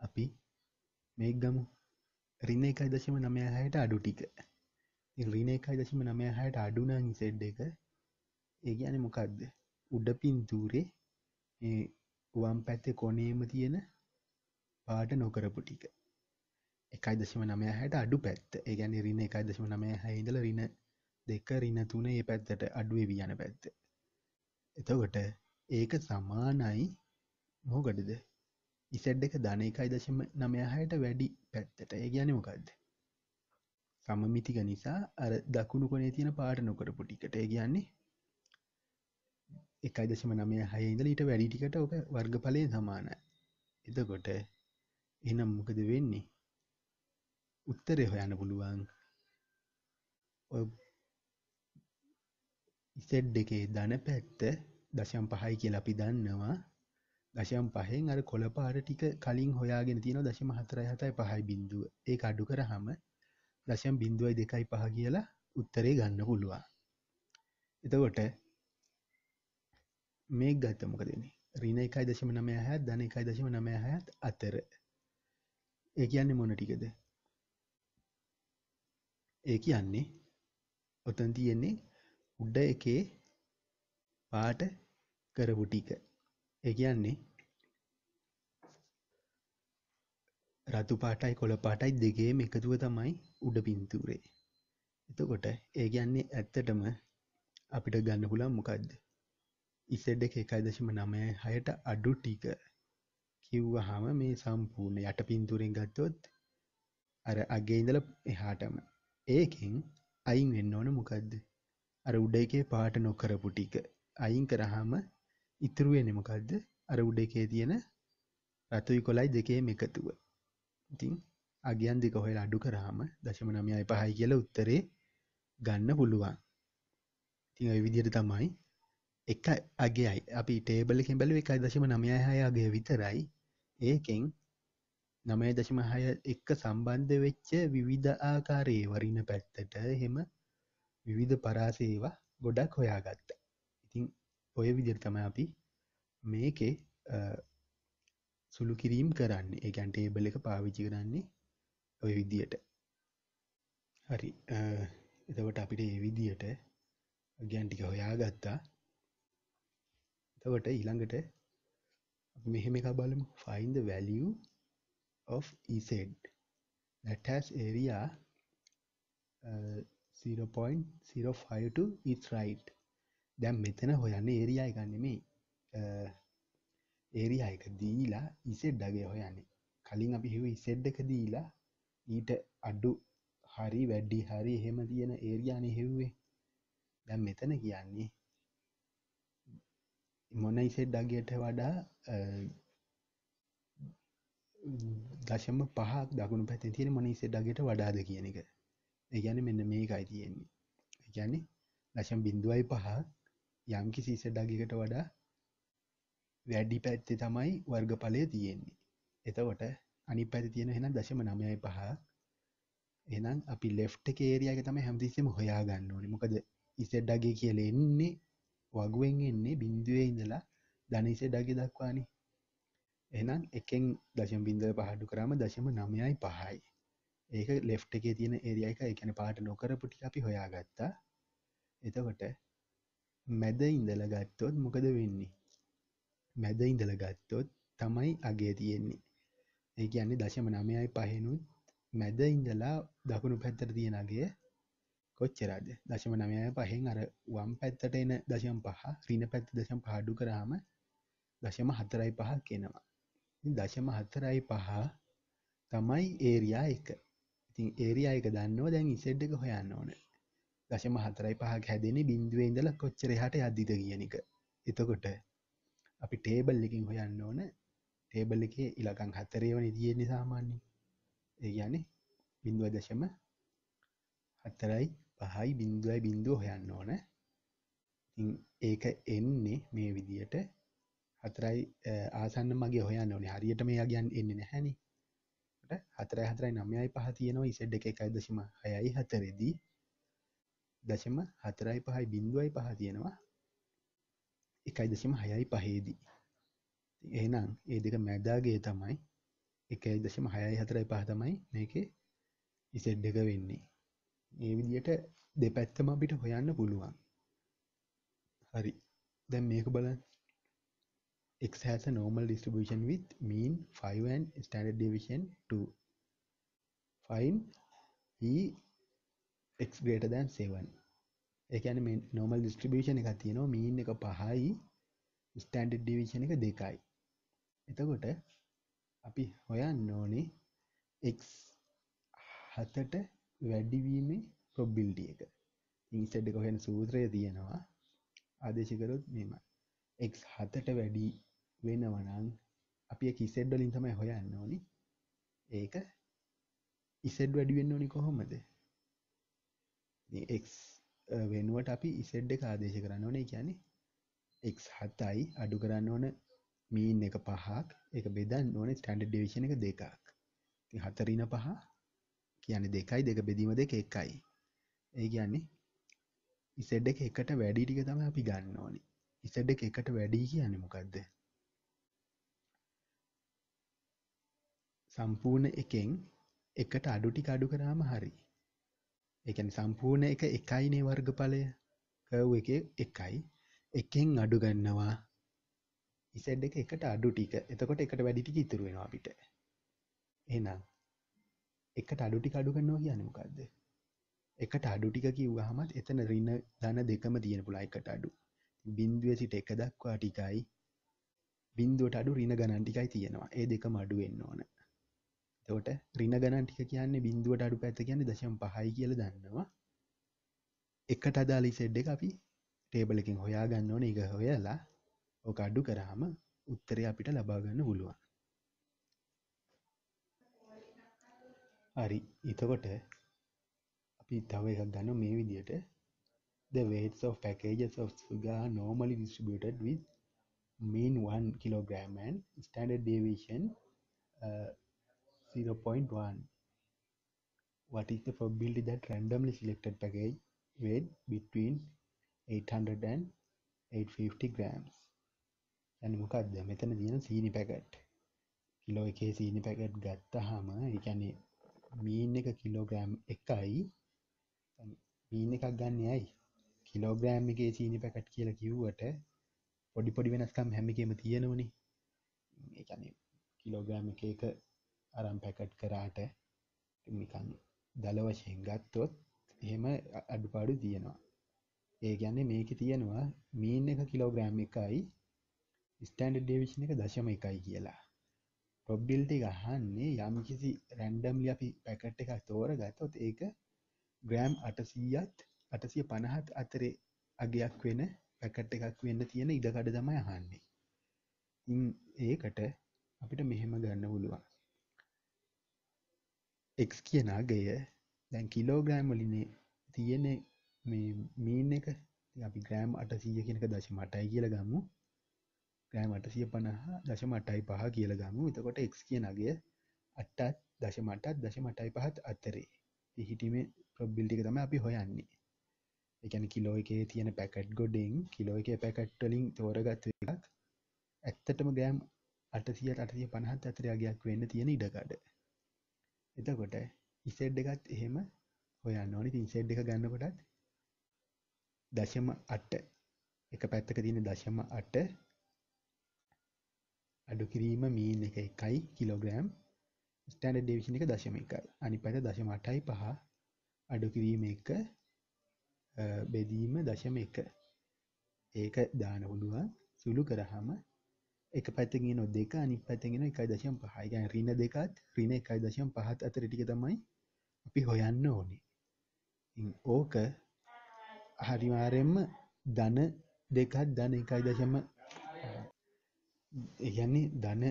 අපි මේ ගමු රින එකයි දශම නමය හයට අඩු ටික රින එකයි දශම නමය හයට අඩුනා නිසෙඩ් එක ඒ ගැන මොකක්ද උඩ පින්තූරේ වම් පැත්තේ කොනේම තියෙන පාට නොකරපු ටික එකයි දශම නමය හයට අඩු පැත්ත ඒ ගැන රින එකයි දශම නමය හයිදල රින දෙක රින තුන ඒ පැත්තට අඩුවවි යන පැත්ත එතකොට ඒක සමානයි මොකටද ඉසඩ් එක ධන එකයි දශම නමයහයට වැඩි පැත්තට ඒ ගැන මොකක්ද සමමිතික නිසා අර දකුණු කොනේ තියෙන පාට නොකරපු ටිකට කියන්නේ එකයි දශම නමය හයඉඳල ඊට වැඩි ටිකට ඔක වර්ගඵලය සමානයි එතකොට එනම් මොකද වෙන්නේ උත්තරය හොයන්න පුළුවන් ඔය ඉසෙඩ් එකේ ධන පැත්ත දශම් පහයි කියල අපි දන්නවා දශම් පහෙන් අර කොළපාර ටික කලින් හොයාගෙන තියෙන දශම හතරයි හතයි පහයි බිින්දුව ඒ අඩු කර හම දශම් බිින්දුවයි දෙකයි පහ කියලා උත්තරේ ගන්න පුළුවන් එතකොට මේ ගත්තමකදන රීන එකයි දශම නමය හැත් ධන එකයි දශම නමය හැත් අතර ඒ කියන්නේ මොන ටිකද ඒ කියන්නේ ඔතන් තියෙන්නේ උඩ එකේ පාට කරපු ටික. ඒ කියන්නේ රතු පාටයි කොළ පාටයි දෙකේම එකතුව තමයි උඩ පින්තූරේ. එතකොට ඒ කියන්නේ ඇත්තටම අපිට ගන්න පුළුවන් මොකද්ද? Z එක 1.96ට අඩු ටික කිව්වහම මේ සම්පූර්ණ යට පින්තූරෙන් ගත්තොත් අර අගේ ඉඳලා එහාටම. ඒකෙන් අයින් වෙන්න ඕන මොකද්ද? අර උඩ එකේ පාට නොකරපු ටික අයින් කරාම ඉතුරු වෙන්නේ මොකද්ද? අර උඩ එකේ තියෙන රතුයි කොළයි දෙකේම එකතුව. ඉතින් අගයන් දෙක හොයලා අඩු කරාම 0.95යි කියලා උත්තරේ ගන්න පුළුවන්. ඉතින් ওই විදිහට තමයි එක අගයයි අපි ටේබල් එකෙන් බැලුවේ 1.96 අගය විතරයි. ඒකෙන් 9.6 එක්ක සම්බන්ධ වෙච්ච විවිධ ආකාරයේ වරිණ පැත්තට එහෙම විවිධ පරාස ඒවා ගොඩක් හොයා ගත්ත ඉතිං ඔය විදිර්තම අපි මේකේ සුළු කිරීම් කරන්න ඒකන් ටේබල එක පාවිච්චි කරන්නේ ඔය විදියට හරි එතවට අපිට ඒ විදියට ගැන්ටික හොයා ගත්තා එතවට ඊළඟට මෙහෙම එක බලමු find the value of EZ that has area uh, 0.052 it's right දැන් මෙතන හොයන්න ඒරියා එක නෙමේ ඒරියා එක දීලා ඉසෙඩ්ඩගේ හොයන්නේ කලින් අපි හිව ඉසෙඩ් එක දීලා ඊට අඩු හරි වැඩ්ඩි හරි එහෙම තියෙන ඒරියාන හෙව්වේ දැන් මෙතන කියන්නේ මොන ඉසෙඩ්ඩගේට වඩා දශම පහක් දකුණු පැති තියෙන මොන ඉසෙඩ්ඩගේට වඩාද කියන එක ඒගැන මෙන්න මේකයි තියෙන්නේ ගැන දශම් බිඳුවයි පහ යම් කිසි සෙඩගකට වඩා වැඩි පැත්ති තමයි වර්ගඵලය තියෙන්නේ එතවට අනි පැති තියෙන හෙන දශම නමයයි පහ එනම් අපි ලෙෆ්ට කේරයාගේ තම හැමතිස්සම හොයා ගන්න ඕනි මොකද ඉසෙඩ්ඩගේ කියල එන්නේ වගුවෙන් එන්නේ බින්දුවේ ඉඳලා ධනිසෙඩගේ දක්වානේ එනම් එකෙන් දශම් බින්දව පහඩු කරාම දශම නමයයි පහයි ඒක ලෙෆ්ට එකේ තියෙන ඒරිය එක එකන පාට නොකරපුටි අපි හොයා ගත්තා එතකොට මැද ඉඳල ගත්තොත් මොකද වෙන්නේ මැද ඉඳල ගත්තොත් තමයි අගේ තියෙන්නේ ඒ කියන්නේ දශම නමයයි පහෙනුත් මැද ඉඳලා දකුණු පැත්තර තියෙනගේ කොච්චරද දශම නමය පහෙන් අර වම් පැත්තට එන දශම් පහ රින පැත්ත දශම් පාඩු කරාම දශම හතරයි පහ කෙනවා දශම හතරයි පහ තමයි ඒරයා එක ඉතින් ඒරියා එක දන්නවා දැන් ඉසෙඩ් එක හොයන්න ඕන දශම හතරයි පහක් හැදෙන්නේ බින්දුවේ ඉඳලා කොච්චර එහාට යද්දිද කියන එක එතකොට අපි ටේබල් එකකින් හොයන්න ඕන ටේබල් එකේ ඉලකම් හතරේ වනේ තියෙන්නේ සාමාන්‍යයෙන් ඒ කියන්නේ බින්දුව දශම හතරයි පහයි බින්දුවයි බින්දුව හොයන්න ඕන ඒක එන්නේ මේ විදියට හතරයි ආසන්න මගේ හොයන්න ඕනේ හරියට මේ අගයන් එන්නේ නැහැනේ එකට හතරයි හතරයි නමයයි පහ තියෙනවා ඉසඩ් එක එකයි දශම හයයි හතරෙදී දශම හතරයි පහයි බිින්දුවයි පහ තියෙනවා එකයි දශම හයයි පහේදී එහෙනම් ඒ දෙක මැදාගේ තමයි එකයි දශම හයයි හතරයි පහ තමයි මේක ඉසෙඩ් එක වෙන්නේ ඒ විදියට දෙපැත්තම අපිට හොයන්න පුළුවන් හරි දැන් මේක බලන්න X has a normal distribution with mean five and standard deviation two. Find E x greater than 7. ඒ කියන්නේ මේ normal distribution එකක් තියෙනවා mean එක 5යි standard deviation එක 2යි. එතකොට අපි හොයන්න ඕනේ x 7ට වැඩි වීමේ probability එක. ඉන්සෙඩ් එක හොයන සූත්‍රය තියෙනවා ආදේශ කරොත් මෙහෙමයි. x 7ට වැඩි වෙනවනම් අපි කිසෙඩ් වලින් තමයි හොයන්න ඕනි ඒක ඉසෙඩ් වැඩිවෙන්න ඕනි කොහොමද එක් වෙනුවට අපි ඉසෙඩ් එක ආදේශ කරන්න ඕනේ කියන්නේ එක් හතයි අඩු කරන්න ඕන මීන් එක පහක් එක බෙදන්න ඕන ස්ටන්ඩ ඩිවිශන එක දෙකක් හතරින පහ කියන්නේ දෙකයි දෙක බෙදීම දෙක එකයි ඒ කියන්නේ ඉසෙඩ් එක එකට වැඩි ටික තමයි අපි ගන්න ඕනි ඉසෙඩ් එක එකට වැඩි කියන්නේ මොකක්ද සම්පූර්ණ එකෙන් එකට අඩු ටික අඩු කරාම හරි. ඒ කියන්නේ සම්පූර්ණ එක එකයිනේ වර්ගඵලය. කර්ව් එකේ එකයි. එකෙන් අඩු ගන්නවා. Z එක එකට අඩු ටික. එතකොට එකට වැඩි ටික ඉතුරු වෙනවා අපිට. එහෙනම් එකට අඩු ටික අඩු කරනවා කියන්නේ මොකද්ද? එකට අඩු ටික කිව්වහමත් එතන ඍණ ධන දෙකම තියෙන පුළුවන් එකට අඩු. බිංදුවේ සිට එක දක්වා ටිකයි බිංදුවට අඩු ඍණ ගණන් ටිකයි තියෙනවා. ඒ දෙකම අඩු වෙන්න ඕනේ. එවට රින ගණන් ටික කියන්නේ බින්දුවට අඩු පැත්ත කියන්නේ දශම පහයි කියල දන්නවා එකට අදාලි සෙඩ් එක අපි ටේබලකින් හොයා ගන්න ඕන එක හොයලා ඕක අඩු කරාම උත්තරය අපිට ලබාගන්න පුළුවන් හරි එතකොට අපි තව එකක් ගන්න මේ විදියට the weights of packages of sugar are normally distributed with mean 1 kilogram and standard deviation uh, 0.1 what is the probability that randomly selected package weighed between 800 and 850 grams යන්නේ මොකක්ද මෙතන තියෙන සීනි පැකට් කිලෝ එකේ සීනි පැකට් ගත්තහම ඒ කියන්නේ mean එක කිලෝග්‍රෑම් එකයි මීන් එකක් ගන්න යයි කිලෝග්‍රෑම් එකේ සීනි පැකට් කියලා කිව්වට පොඩි පොඩි වෙනස්කම් හැම එකෙම තියෙනවනේ ඒ කියන්නේ කිලෝග්‍රෑම් එක එක අරම් පැකට් කරාට නිකන් දළ වශයෙන් ගත්තොත් එහෙම අඩුපාඩු තියෙනවා ඒ ගැන්නේ මේක තියෙනවා මීන් එක කිලෝග්‍රෑම් එකයි ස්ටන්ඩ ඩේවිශන එක දශම එකයි කියලා ප්‍රොබ්බිල්ටි ගහන්නේ යම් කිසි රැන්ඩම්ලි අපි පැකට් එකක් තෝර ගත්තොත් ඒක ග්‍රෑම් අටසීයත් අටසිය පණහත් අතරේ අගයක් වෙන පැකට් එකක් වෙන්න තියෙන ඉඩකඩ තමයි අහන්නේ ඉන් ඒකට අපිට මෙහෙම ගන්න පුළුවන් එක්ස් කියන අගය දැන් කිලෝග්‍රෑම් වලිනේ තියෙන මීන් එක අපි ග්‍රෑම් අටසීය කියනක දශ මටයි කියල ගම්මු ග්‍රෑම් අටසිය පණහා දශ මටයි පහ කියල ගමු එතකොට එක් කියන අගේ අට්ටත් දශ මටත් දශ මටයි පහත් අත්තරේ හිටීම ප්‍රබ්බිල්ටික තම අපි හොයන්නේ එකන කිලෝ එකේ තියෙන පැකට් ගොඩෙන් කිලෝ එක පැකට්ටලින් තෝරගත් එකක් ඇත්තටම ගෑම් අටසියට අටසිය පනහත් අතරයාගයක් වෙන්න තියෙන ඉඩකඩ එතකොට ඉසෙඩ් එකත් එහෙම හොයන්න ඕනි තින් සෙඩ් එක ගන්නකොටත් දශම අට්ට එක පැත්තක තියෙන දශම අට අඩු කිරීම මීන් එක එකයි කිලෝග්‍රෑම් ස්ටන්ඩ ඩේවිෂණ එක දශම එක අනි පැත දශම අටයි පහ අඩු කිරීම එක බෙදීම දශම එක ඒක දාන පුළුවන් සුළු කරහම එක පැත්තගෙන දෙක අනි පැතිගෙන එකයි දශයම් පහයිගන් රින දෙකත් රින එකයි දශයම් පහත් අතර ටික තමයි අපි හොයන්න ඕනේ ඕක හරිවාරෙන්ම ධන දෙකත් ධන එකයි දශම යන්නේ ධන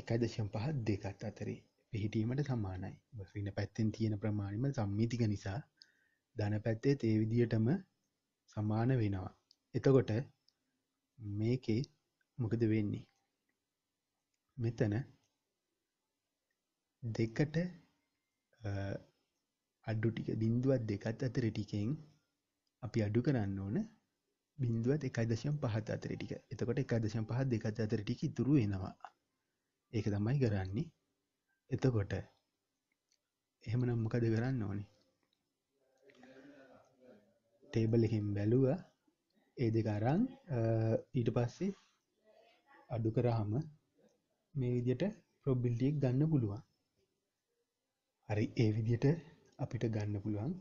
එකයි දශම් පහත් දෙකත් අතරේ පිහිටීමට සමානයි රින පැත්තෙන් තියෙන ප්‍රමාණම සම්මීතික නිසා ධන පැත්තේ තේවිදියටම සමාන වෙනවා එතකොට මේකේ මොකද වෙන්නේ මෙතන දෙකට අඩු ටික බිින්දුවත් දෙකත් අතර ටිකෙන් අපි අඩු කරන්න ඕන බිින්දුවත් එකදශම් පහත් අතර ටික එතකොට එකදශම් පහ දෙකත් අතර ටික ඉතුරු වෙනවා ඒක තමයි කරන්නේ එතකොට එහෙම නම්මකද කරන්න ඕනේ ටේබල් එහෙම් බැලුව ඒ දෙක අරන් ඊට පස්සේ අඩු කරාම මේ විදියට ප්‍රොබ්බිලිටියක් ගන්න පුළුවන්. හරි ඒ විදියට අපිට ගන්න පුළුවන්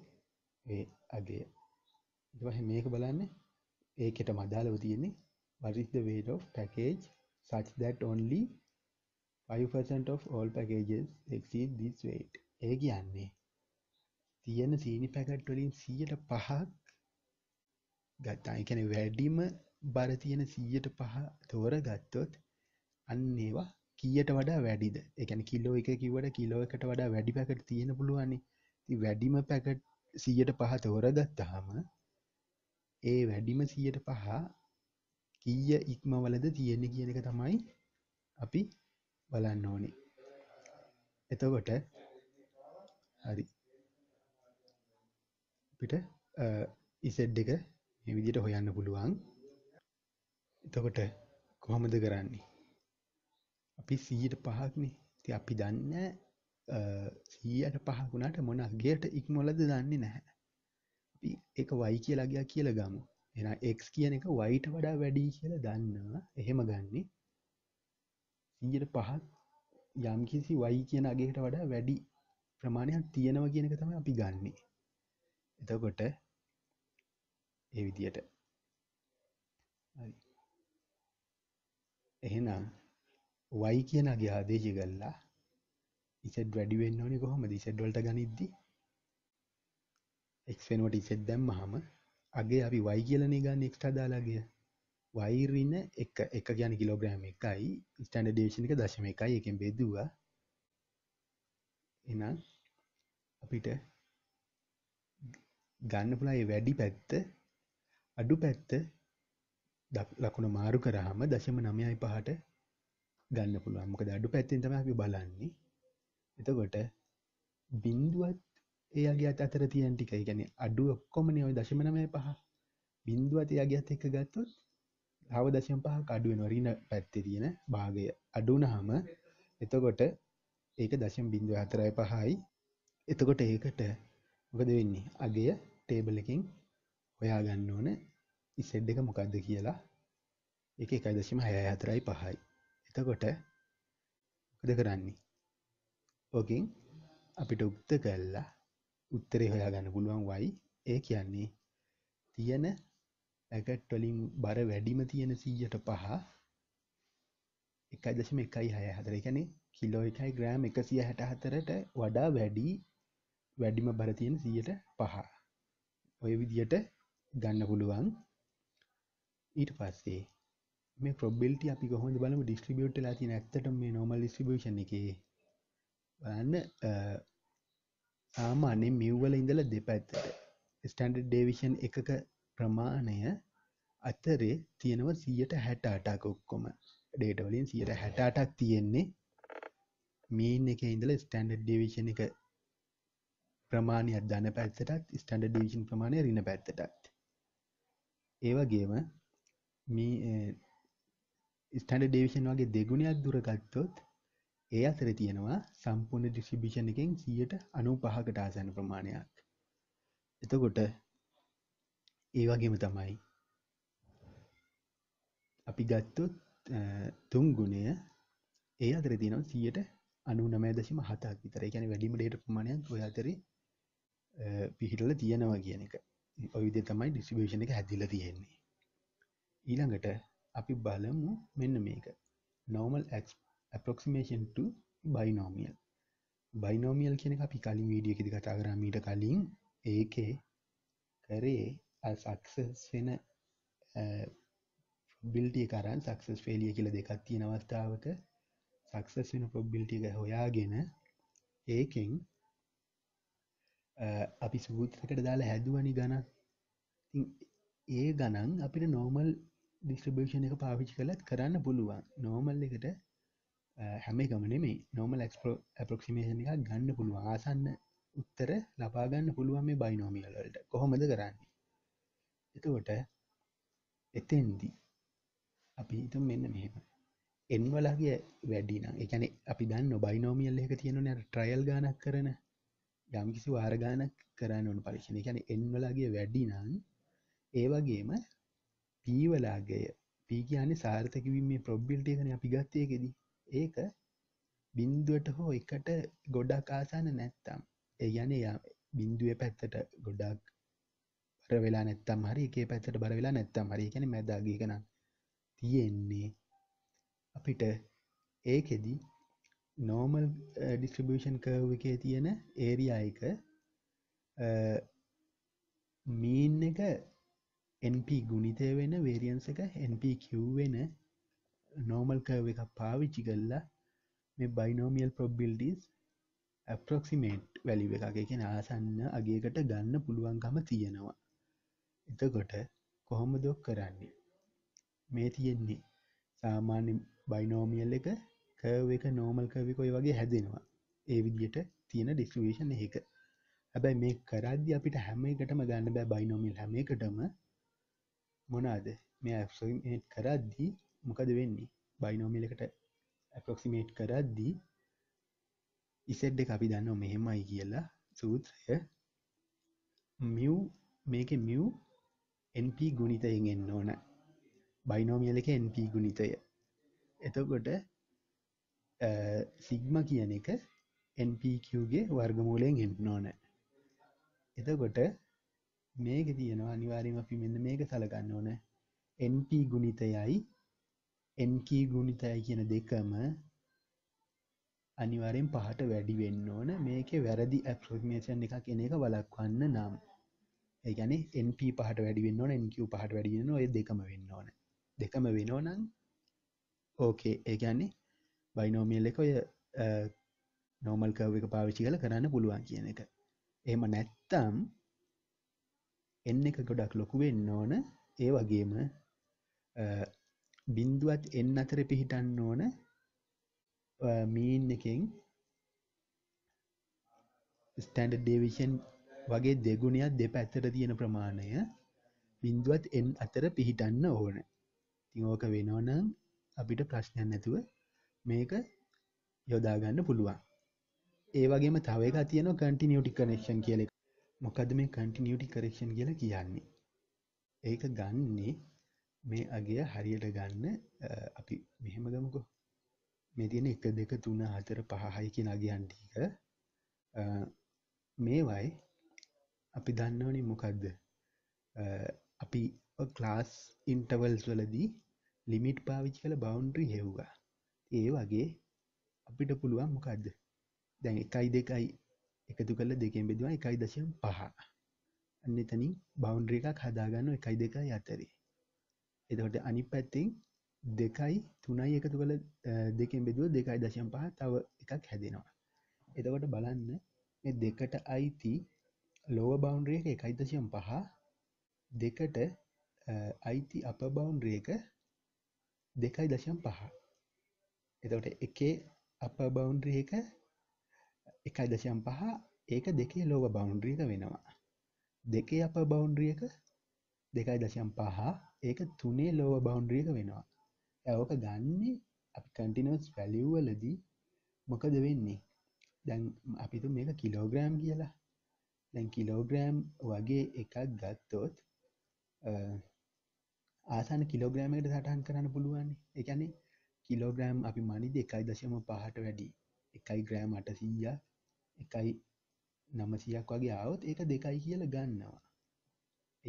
ඒ අගේ ඉටවහ මේක බලන්න ඒකට මදාලව තියෙන්නේ වරිද weight of package such that only 5% of all packages exceed this weight ඒ කියන්නේ තියෙන සීනි පැකට් වලින් 100ට 5ක් ගත්තා. ඒ කියන්නේ වැඩිම බර තියෙන සීයට පහ තෝර ගත්තොත් අන්න ඒවා කියට වඩා වැඩිද එකන කිලෝ එක කිවට කිලෝ එකට වඩා වැඩි පැකට තියෙන පුළුවන්නේ ති වැඩිම පැකට් සීයට පහ තෝර ගත්තහම ඒ වැඩිම සීයට පහ කීය ඉක්මවලද තියෙන කියන එක තමයි අපි බලන්න ඕනේ එතකොට හරි පිට ඉසෙඩ් එක විදිට හොයන්න පුළුවන් එතකොට කොහොමද කරන්නේ? අපි 105%ක්නේ. ඉතින් අපි දන්නේ 105% වුණාට මොන අගයට ඉක්මවලද දන්නේ නැහැ. අපි ඒක y කියලා ගියා කියලා ගමු. එහෙනම් x කියන එක yට වඩා වැඩි කියලා දන්නවා. එහෙම ගන්නේ 105ක් යම්කිසි y කියන අගයකට වඩා වැඩි ප්‍රමාණයක් තියෙනවා කියන එක තමයි අපි ගන්නෙ. එතකොට ඒ විදිහට එහෙනම් y කියන අගේ ආදේශය කරලා z වැඩි වෙන්න ඕනේ කොහොමද? z වලට ගනිද්දි x වෙනුවට z දැම්මහම අගේ අපි y කියලානේ ගන්න x හදාලා අගේ. y ඍණ 1 1 කියන්නේ කිලෝග්‍රෑම් 1යි ස්ටෑන්ඩඩ් ඩිවිෂන් එක 0.1යි එකෙන් බෙදුවා. එහෙනම් අපිට ගන්න පුළුවන් මේ වැඩි පැත්ත අඩු පැත්ත ලකුණ මාරු කරහම දශම නමයයි පහට ගන්න පුළුවන් මොක දඩු පැත්තිෙන් තම අපි බලන්නේ එතකොට බින්දුවත් ඒගේ අතර තියන් ටිකයි ගැන අඩු ඔක්කොමනය ඔය දශමනමය පහ බින්දුවත් එයාගේත් එක ගත්තුත් හව දශයම් පහ අඩුව නොරීන පැත්තේ තියෙන භාගය අඩුන හම එතකොට ඒක දශම් බින්දුව අතරයි පහයි එතකොට ඒකට මොකද වෙන්නේ අගේ ටේබලකින් හොයා ගන්න ඕන ඉසෙඩ් එක මොකක්ද කියලා එක එකයි දශම හැය හතරයි පහයි එතකොට කද කරන්නේ ඕකින් අපිට උක්ත කල්ලා උත්තරේ හොයා ගන්න පුළුවන් වයි ඒ කියන්නේ තියෙන ඇකට්ටොලින් බර වැඩිම තියෙන සීයට පහ එකයි දශම එකයි හය හතර එකන කිලෝ එකයි ග්‍රෑම් එකසිය හැට හතරට වඩා වැඩි වැඩිම බර තියෙන සීයට පහ ඔය විදියට ගන්න පුළුවන් ඊට පස්සේ මේ ප්‍රබෙල්ට අපි කොහොඳ බලම ඩිස්ට්‍රිබියුට් ලා තින ඇත්තට මේ නොමල් ඩිස්ටිබියෂණ එක බලන්න සාමාන්‍ය මිව්වල ඉඳල දෙපැත්තට ස්ටන්ඩ ඩේවිෂන් එක ප්‍රමාණය අතරේ තියෙනව සියට හැට අටක් ඔක්කොම ඩේටවලින් සියට හැට අටක් තියෙන්නේ මීන් එක ඉඳල ස්ටන්ඩ ඩිවිෂණ එක ප්‍රමාණයක් දන පැත්තටත් ස්ටන්ඩ ඩිවිෂන් ප්‍රමාණය රින පැත්තටත් ඒවගේම මේ ස්ටඩ ඩේවිෂන් වගේ දෙගුණයක් දුරගත්තොත් ඒ අතර තියෙනවා සම්පූර්ණ ඩිස්ටිබිෂන් එකෙන් සියයට අනු පහකට ආසන ප්‍රමාණයක් එතකොට ඒ වගේම තමයි අපි ගත්තොත් තුන් ගුණය ඒ අතර තියෙනවා සියයට අනු නමය දශම හතාක් විතර ගැන වැඩිම ඩේට ප්‍රමාණයක් ඔය අතරි පිහිටල තියෙනවා කියන එක ඔවිද තමයි ඩිස්ටිබේෂණ එක හැදිල තියෙන්නේ ඊළඟට අපි බලමු මෙන්න මේක normal approximation to binomial binomial කියන එක අපි කලින් වීඩියෝ එකේදී කතා කරා මීට කලින් ඒකේ කරේ success වෙන probability එක අරන් success failure කියලා දෙකක් තියෙන අවස්ථාවක success වෙන probability එක හොයාගෙන ඒකෙන් අපි සූත්‍රයකට දාලා හැදුවනි ගණන්. ඉතින් ඒ ගණන් අපිට normal ඩිස්ට්‍රබේෂණ එක පාවිච් කලත් කරන්න පුළුවන් නෝමල් එකට හැමේ ගමන මේ නෝමල් එක්ස්පෝ ඇප්‍රක්සිමේෂණ එක ගන්න පුළුව ආසන්න උත්තර ලබාගන්න පුළුවන් මේ බයිනෝමියලට කොහොමද කරන්න එතකොට එතෙන්දී අපි හිතම් මෙන්න මෙහෙම එන්වලගේ වැඩිනම් එකන අපි දන්න බයිනෝමියල් එක තියෙනන ට්‍රයිල් ගානක් කරන යම්කිසි වාරගානක් කරන්න ඕන පරික්ෂණ එකන එන්වලගේ වැඩිනං ඒවගේම පීවලාගය පීගයාන සාර්ථකවීමේ ප්‍රොබ්බිල්ටේගන අපි ගත්තයකෙදී ඒක බින්දුවට හෝ එකට ගොඩක් ආසාන නැත්තම් එයන බින්දුව පැත්තට ගොඩක් වෙලා නැත්තම් හරි එක පැත්තට බර වෙලා නැත්තම් හරි කැන මැදාගකන තියෙන්නේ අපිට ඒකෙදී නෝමල් ඩිස්ට්‍රිබියෂන් කර්ව එකේ තියෙන ඒරියා එක මීන් eh, එක එන්පී ගුණිතය වෙන වේරියන්ස එක එන්පී කිව්වෙන නෝමල් කර්ව එකක් පාවිච්චි කල්ලා මේ බයිනෝමියල් ප්‍රොබ්බිල්ඩස් ඇප්‍රොක්සිමේට් වැලිව එකගේ කියෙන ආසන්න අගේකට ගන්න පුළුවන්කම තියෙනවා එතකොට කොහොම දොක් කරන්නේ මේ තියෙන්නේ සාමාන්‍ය බයිනෝමියල් එක කර්ව එක නෝමල් කවිකොයි වගේ හැදෙනවා ඒ විදියට තියෙන ඩිස්වේෂන් එක හැබැයි මේ කරද්දි අපිට හැම එකටම ගන්න බෑ බයිනෝමිල් හැම එකටම මොනාද මේ ඇක්සමේට් කරද්දී මොකද වෙන්නේ බයිනෝමිලකට ඇපොක්සිමේට් කරද්දී ඉසෙඩ් අපි දන්න මෙහෙමයි කියලා සූත්‍රය මිය් මේක මිය් NP ගුණිතයෙන් එන්න ඕන බයිනෝමියලක NP ගුණිතය එතකොට සිග්ම කියන එක NPQගේ වර්ගමූලයෙන් එන්න ඕන එතකොට මේක තියෙනවා අනිවාරෙන් අපි මෙන්න මේක සලකන්න ඕන NP ගුණිතයයි NK ගුණිතයි කියන දෙකම අනිවාරෙන් පහට වැඩි වෙන්න ඕන මේක වැරදි ඇප්‍රෝක්මේෂන් එකක් එන එක වලක්වන්න නම් ඒගැන NP පහට වැඩිවෙන්න ඕන NQ පහට වැඩිෙන ඔය දෙකම වෙන්න ඕන දෙකම වෙනෝ නම් ඕකේ ඒගැන්නේ බයිනෝමියල් එක ඔය නෝමල් කව එක පාවිච්චි කල කරන්න පුළුවන් කියන එක එහම නැත්තම් එන්න එක ගොඩක් ලොකු වෙන්න ඕන ඒ වගේම බින්දුවත් එන්න අතර පිහිටන්න ඕන මීන් එකෙන් ස්ටන්ඩ ඩේවිෂන් වගේ දෙගුණයක් දෙ පැත්තර තියෙන ප්‍රමාණය බින්දුවත් එන් අතර පිහිටන්න ඕන තිංෝක වෙනෝනම් අපිට ප්‍රශ්නයක් නැතුව මේක යොදාගන්න පුළුවන් ඒ වගේම තවක තියන කටිනිියටි කනෙක්ෂන් කියලෙ මොකද මේ කන්ටිනියටි කරක්ෂන් කියල කියන්නේ ඒක ගන්නේ මේ අගේ හරියට ගන්න අපි මෙහෙම ගමකෝ මේ තියෙන එක දෙක තුන හතර පහයි කියෙන අගයන්ටික මේවයි අපි දන්නවනේ මොකක්ද අපි ක්ලාස් ඉන්ටවල්ස් වලදී ලිමිට් පාවිච්චි කළ බවන්ඩ්‍රි හෙව්වා ඒ වගේ අපිට පුළුවන් මොකක්ද දැන් එකයි දෙකයි එකතු කල දෙකෙන් බෙදවා එකයි දශයම් පහ අන්න එතනින් බවුන්ඩ්‍ර එකක් හදාගන්න එකයි දෙකයි අතරේ එතකොට අනි පැත්තෙන් දෙකයි තුනයි එකතු කළ දෙකෙන් බෙදුව දෙකයි දශයම් පහ තව එකක් හැදෙනවා එතකොට බලන්න මේ දෙකට අයිති ලෝව බවුන්ඩ්‍රිය එක එකයි දශයම් පහ දෙකට අයිති අප බවුන්ඩ්‍රිය එක දෙකයි දශයම් පහ එතකොට එකේ අප බවුන්ඩ්‍රිය එක එකයි දශයම් පහ ඒක දෙකේ ලෝක බෞන්ඩ්‍රීක වෙනවා දෙකේ අප බෞන්ඩ්‍රියක දෙකයි දශයම් පහ ඒක තුනේ ලෝව බෞන්ඩ්‍රියක වෙනවා ඇවක ගන්නේ අපි කටිනස් පැලිව්වලදී මොකද වෙන්නේ දැන් අපිතු මේක කිලෝග්‍රෑම් කියලා දැන් කිලෝග්‍රෑම් වගේ එකක් ගත්තොත් ආසන කිලෝග්‍රෑමයට සටහන් කරන්න පුළුවන් එකනේ කිලෝග්‍රෑම් අපි මනිද එකයි දශම පහට වැඩි එකයි ග්‍රෑම් අට සීය එකයි නමසියක් වගේ ආවොත් ඒක දෙකයි කියල ගන්නවා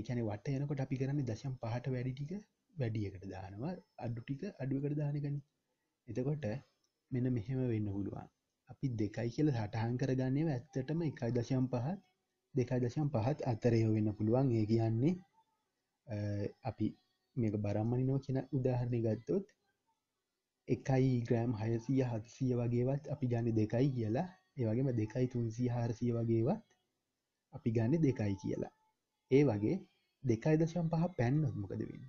එකන වට යනකොට අපි කරන්න දශම් පහට වැඩි ටික වැඩියකට දානවා අඩු ටික අඩුවකට දානකන එතකොට මෙන මෙහෙම වෙන්න පුළුවන් අපි දෙකයි කියල සටහන් කරගන්නේ ඇත්තටම එකයි දශම් පහත් දෙකයි දශම් පහත් අතරය වෙන්න පුළුවන් ඒ කියන්නේ අපි මේක බරම්මනිනෝ කියෙන උදාහරණය ගත්තොත් එකයි ග්‍රෑම් හයසිය හත්සිය වගේවත් අපි ජන දෙකයි කියලා ඒවගේම දෙකයි තුන්සිය හාරසිය වගේවත් අපි ගන්න දෙකයි කියලා ඒ වගේ දෙකයි දශම් පහ පැන්නොත් මොකද වෙන්න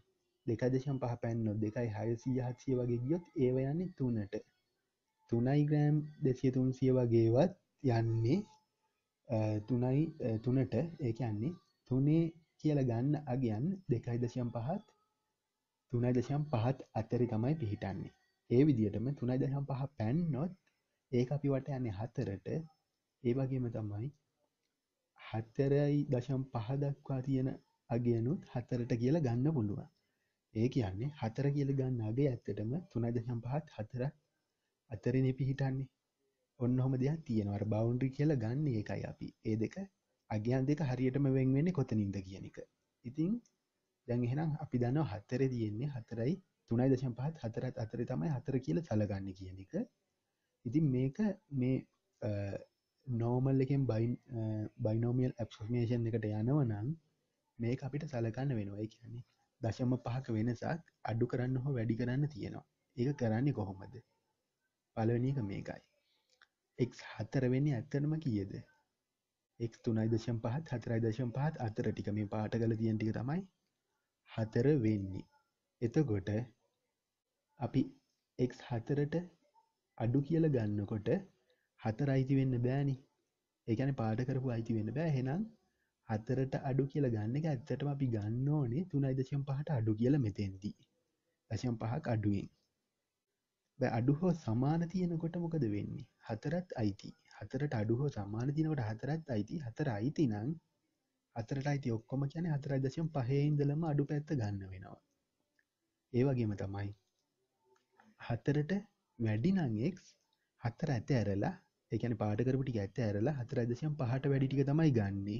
දෙකයි දශම් පහ පැන්නො දෙකයි හයසිය හත්සිය වගේ ගියොත් ඒව යන්නේ තුනට තුනයි ග්‍රෑම් දෙසිය තුන්සිය වගේවත් යන්නේ තුනයි තුනට ඒක යන්නේ තුනේ කියල ගන්න අගයන් දෙකයි දශයම් පහත් තුනයි දශයම් පහත් අතරි තමයි පිහිටන්නේ ඒ විදිටම තුනයි දශම් පහ පැන්නොත් ඒක අපි වට යන්නේ හතරට ඒ වගේම තමයි හතරයි දශම් පහ දක්වා තියෙන අගයනුත් හතරට කියලා ගන්න පුළුවන්. ඒ කියන්නේ හතර කියලා ගන්න අගේ ඇත්තටම 3.5ත් හතරත් අතරනේ පිහිටන්නේ. ඔන්න ඔහොම දෙයක් තියෙනවා. අර බවුන්ඩරි කියලා ගන්න එකයි අපි. ඒ දෙක අගයන් දෙක හරියටම වෙන් වෙන්නේ කොතනින්ද කියන එක. ඉතින් දැන් එහෙනම් අපි දන්නවා හතරේ තියෙන්නේ හතරයි 3.5ත් හතරත් අතරේ තමයි හතර කියලා සැලකන්නේ කියන එක. ඉතින් මේක මේ නෝමල් එකෙන් බයින් බයිනෝමියල් ඇප්ෂමේෂන් එකට යනවනම් මේ අපිට සලකන්න වෙනවා කියන්නේ දශම පහක වෙනසක් අඩු කරන්න හෝ වැඩි කරන්න තියෙනවා ඒක කරන්නේ කොහොමද පලවනික මේකයි එක් හතරවෙනි ඇත්තනම කියද එක් තුනයි දශම් පහත් හතරයි දශම් පහත් අතර ටික මේ පාට කල තියන්ටික තමයි හතර වෙන්නේ එතකොට අපි එක් හතරට අඩු කියල ගන්නකොට හතර අයිති වෙන්න බෑනි ඒකන පාට කරපු අයිති වෙන්න බෑ හෙනම් හතරට අඩු කියල ගන්න එක ඇත්තටම අපි ගන්න ඕනේ තුනයි දශම් පහට අඩු කියල මෙතෙන්දී දශම් පහක් අඩුවෙන් අඩු හෝ සමාන තියනකොට මොකද වෙන්නේ හතරත් අයිති හතරට අඩු හෝ සමාන තියනකට හතරත් අයිති හතර අයිති නං අතරට අයිති ඔක්කොම කියන හතරයි දශම් පහහින්දලම අඩු පැත්ත ගන්න වෙනවා ඒවගේම තමයි හතරට වැඩිනං එක් හතර ඇත ඇරලා එකන පාටකරපුටි ඇත ඇරලා හතර අදශයම් පහට වැඩිටික තමයි ගන්නේ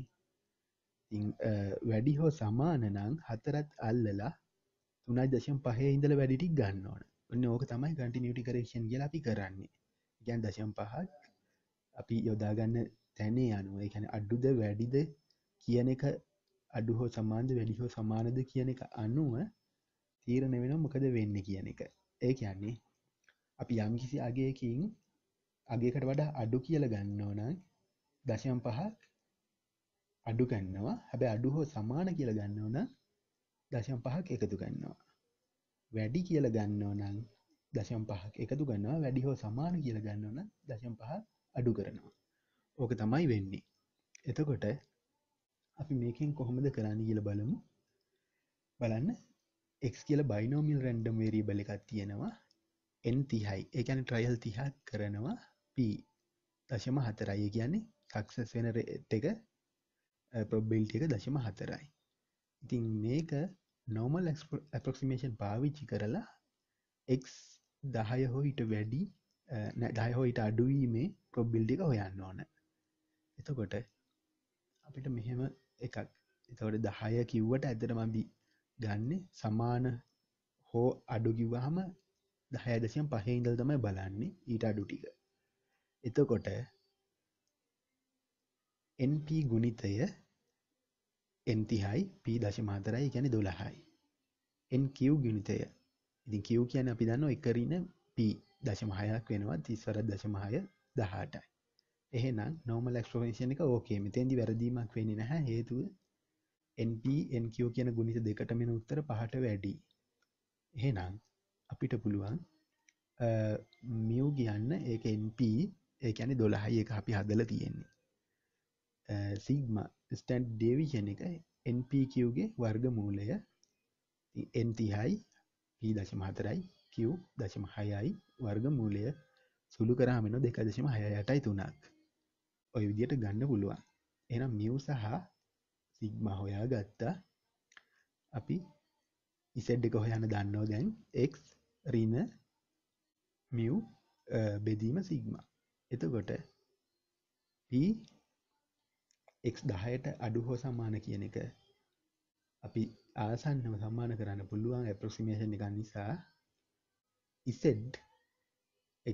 වැඩි හෝ සමානනං හතරත් අල්ලලා තුනයි දශම් පහේ ඉඳල වැඩිටික් ගන්න ඕන ඔන්න ඕක තමයි ගටිනිියටි කරේක්ෂන් කියල අපි කරන්නේ ගැන් දශම් පහත් අපි යොදාගන්න තැනේ අනුව එකැන අඩුද වැඩිද කියන එක අඩු හෝ සමාන්ද වැඩි හෝ සමානද කියන එක අනුව තීරණ වෙන මොකද වෙන්න කියන එක ඒ කියන්නේ අපි යම්කිසි අගයකින් අගයකට වඩා අඩු කියලා ගන්නවා නම් දශම පහක් අඩු ගන්නවා හැබැයි අඩු හෝ සමාන කියලා ගන්නවා නම් දශම පහක් එකතු ගන්නවා වැඩි කියලා ගන්නවා නම් දශම පහක් එකතු ගන්නවා වැඩි හෝ සමාන කියලා ගන්නවා නම් දශම පහක් අඩු කරනවා ඕක තමයි වෙන්නේ එතකොට අපි මේකෙන් කොහොමද කරන්න කියල බලමු බලන්න එක් කියල බයිනෝමිල් රැන්ඩම් වේරී බල එකක් තියෙනවා එන් තිහයි ඒකැන ට්‍රයිල් තිහක් කරනවා ප දශම හතරයි කියන්නේ සක්සස් වෙන එක ප්‍රබ්බිල්ටික දශම හතරයි ඉතින් මේක නොමල් ඇපක්සිමේෂන් පාවිච්චි කරලා එක් දහය හොයිට වැඩි දය හොයිට අඩුවීමේ ප්‍රොබ්බිල්ටික හොයන්න ඕන එතකොට අපිට මෙහෙම එකක් එතවට දහය කිව්වට ඇතරමබි ගන්න සමාන හෝ අඩුකිවහම දහයදසියම් පහහින්දල් තමයි බලන්නේ ඊට අඩු ටික එතකොට NP ගුණිතය එන්තිහයි පී දශමාතරයි ගැන දොළහයි එන්කව් ගුණිතය ඉති කිව් කියන අපි දන්න එකරන පී දශමහයක් වෙනවා තිස්වරත් දශමහය දහටයි එහෙනම් නෝම ලක්ෂෝේෂණ එක ඕකේ මෙතෙන්දි වැරදීමක් වෙෙන නැහැ හේතුව NPNQ කියන ගුණිත දෙකටමෙන උත්තර පහට වැඩි එහෙනම් අපිට පුළුවන් මියව් කියන්න ඒක MP ඒකැනි දොළහයි එක අපි හදල තියෙන්නේ සිග්ම ස්ටන්් ඩේවිෂන එක NPQගේ වර්ග මූලය එන්තිහයි පී දශම හතරයි කිව් දශම හයයි වර්ග මූලය සුළු කරාමෙන දෙක දශම හයයටයි තුනක් ඔය විදියට ගන්න පුළුවන් එනම් මියව් සහ සිග්ම හොයා ගත්තා අපි ඉසෙඩ් එක හොයන්න දන්නෝ දැන් එක් ඍණ මියු බෙදීම සිග්මා. එතකොට p x 10ට අඩු හෝ සමාන කියන එක අපි ආසන්නව සමාන කරන්න පුළුවන් ඇප්‍රොක්සිමේෂන් එක නිසා z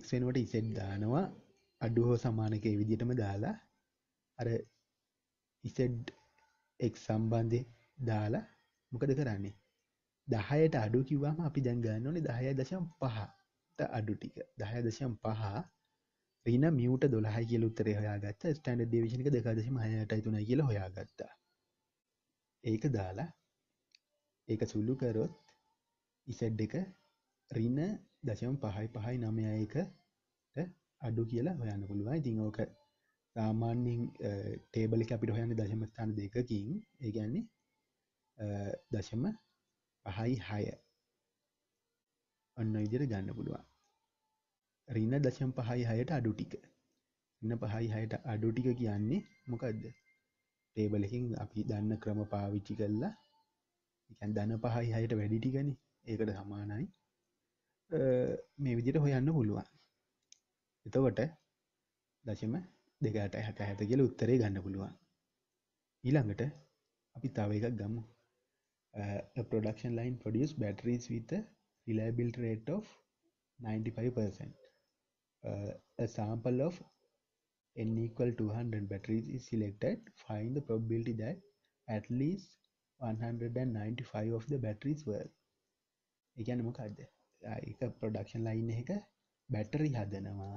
x වෙනුවට z දානවා අඩු හෝ සමාන එක ඒ විදිහටම දාලා අර z x සම්බන්ධය දාලා මොකද කරන්නේ දහයට අඩු කිවම අපි දැන් ගන්න ඕනේ දහය දශම් පහට අඩු ටික දහය දශම් පහ රින මියට දොළහ කියල උත්තර හොයාගත්ත ස්ටන්ඩ දේවශණක දෙකාදශම හයටයි තුන කියල හොයාගත්තා ඒක දාලා ඒක සුල්ලු කරොත් ඉසඩ් එක රින දශම් පහයි පහයි නමයක අඩු කියලා හොයන්න පුළුවන් ඉතිං ඕක සාමාන්‍යෙන් ටේබලි අපිට හොයන්න දශමස්ථාන දෙකකින් ඒගැන්නේ දශම පහයි හය ඔන්න විදියට ගන්න පුළුවන් රින දශම් පහයි හයට අඩු ටික ඉන්න පහයි හයට අඩු ටික කියන්නේ මොකක්ද ටේබලකින් අපි දන්න ක්‍රම පාවිච්චි කල්ලා එකන් දන පහයි හයට වැඩි ටිකන ඒකට සමානයි මේ විදිට හොයන්න පුළුවන් එතකොට දශම දෙකට හැට හැත කියල උත්තරේ ගන්න පුළුවන් ඊළඟට අපි තව එකක් ගමු a uh, production line produce batteries with a reliability rate of 95%. Uh, a sample of n equal to 100 batteries is selected. Find the probability that at least 195 of the batteries work. ඒ කියන්නේ මොකද්ද? එක production line එක battery හදනවා.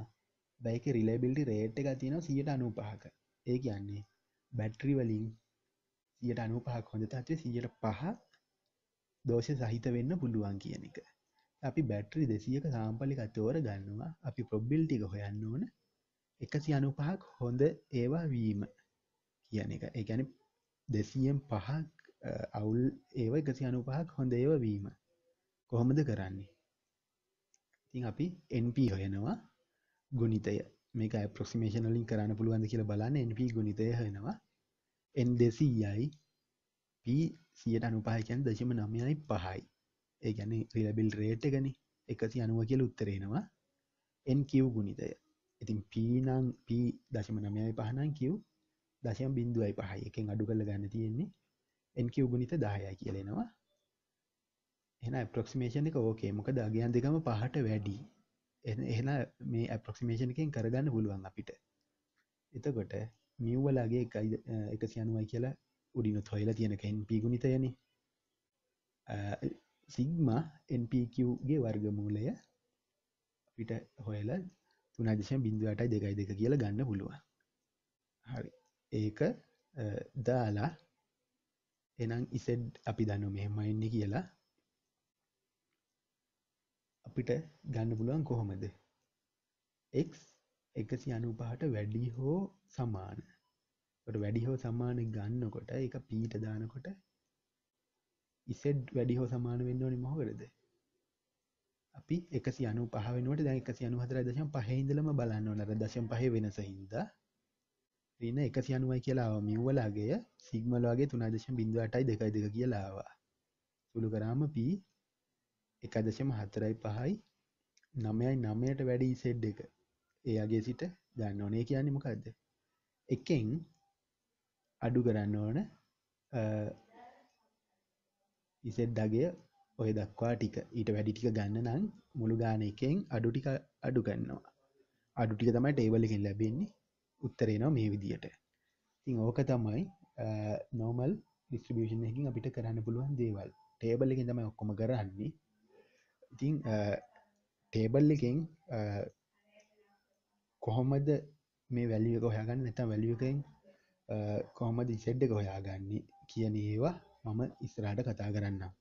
බයික රිලේබිලිටි rate එකක් තියෙනවා 195ක. ඒ කියන්නේ battery වලින් 195ක් හොඳ තත්ත්වයේ 105 දෝෂ සහිත වෙන්න පුළුවන් කියන එක අපි බැට්‍රි දෙසියක සාම්පලික තෝර ගන්නවා අපි ප්‍රොබ්බිල් ටික හොයන්න ඕන එකසි අනුපහක් හොඳ ඒවා වීම කියන එක එකන දෙසියම් පහක් අවුල් ඒව එකසි අනුපහක් හොඳ ඒව වීම කොහොමද කරන්නේ ඉතින් අපි NP හොයනවා ගුණිතය මේක ප්‍රක්සිමේෂනලින් කරන්න පුළුවන්ද කියලා බලන්න NP ගුණිතය හෙනවා එන් දෙසීයයි සියට අනුපහකන් දශම නමයයි පහයි ඒ ගැන රිලබිල් රේට් ගන එකසි අනුව කියල උත්තරෙනවා එන් කිව් ගුණිතය ඉතින් පීනං පී දශම නමයයි පහනං කිව් දශයම් බින්දුවයි පහයි එකෙන් අඩු කළ ගන්න තියෙන්නේ එන් කිව් ගුණිත දාහය කියලෙනවා එන ප්‍රක්සිමේෂණ එක ඕකේ මොක දගයන් දෙකම පහට වැඩි එහෙන මේ ඇප්‍රක්සිමේෂණ එකෙන් කරගන්න පුළුවන් අපිට එතකොට මියව්වලාගේ එකයි එක සියනුවයි කියලා උඩිනුත් හොයලා තියෙන NP ගුණිතයන සිග්ම NPQගේ වර්ගමූලය විට හොයල තුනාදශය බිඳුවට දෙකයි දෙක කියලා ගන්න පුළුව හරි ඒක දාලා එනම් ඉසෙඩ් අපි දන්න මෙහෙමයින්න කියලා අපිට ගන්න පුළුවන් කොහොමද එක් එකසි අනුපහට වැඩි හෝ සමාන වැඩි හෝ සමාන ගන්නකොට එක පීට දානකොට ඉසෙඩ් වැඩි හෝ සමාන වෙන්න ඕනි මොහොකරද අපි එකසි අනු පහවෙනුවට දැ එකසි අනු හතර දශම් පහහින්දලම බලන්න ඕනර දශම් පහ වෙනසහින්ද රීන එකසි අනුවයි කියලාව මිව්වලාගේ සිග්මලවාගේ තුනාදශම් බිඳුව අටයි දෙකයි දෙක කියලාවා සුළු කරාම පී එකදශම හතරයි පහයි නමයයි නමයට වැඩි සෙඩ් එක එයාගේ සිට ගන්න ඕනේ කියන්නේ මොකක්ද එකෙන් අඩු කරන්න ඕන ඉසෙද්දගේ ඔය දක්වා ටික ඊට වැඩි ටික ගන්න නම් මුළු ගාන එකෙන් අඩු ටික අඩු ගන්නවා අඩු ටික තමයි ටේබලකින් ලැබෙන්නේ උත්තරේනවා මේ විදියට ඉතින් ඕක තමයි නෝමල් ඩිස්ට්‍රිබියෂන් එකින් අපිට කරන්න පුළුවන් දේවල් ටේබල් එකින් තමයි ඔක්කොම කරන්නේ ඉතින් ටේබල් එකෙන් කොහොමද මේ වැලිුවක හොයාගන්න නැතම් වැලිුවකෙන් කොහොමද ඉසෙඩ් එක හොයාගන්නේ කියන ඒවා මම ඉස්සරහට කතා කරන්නම්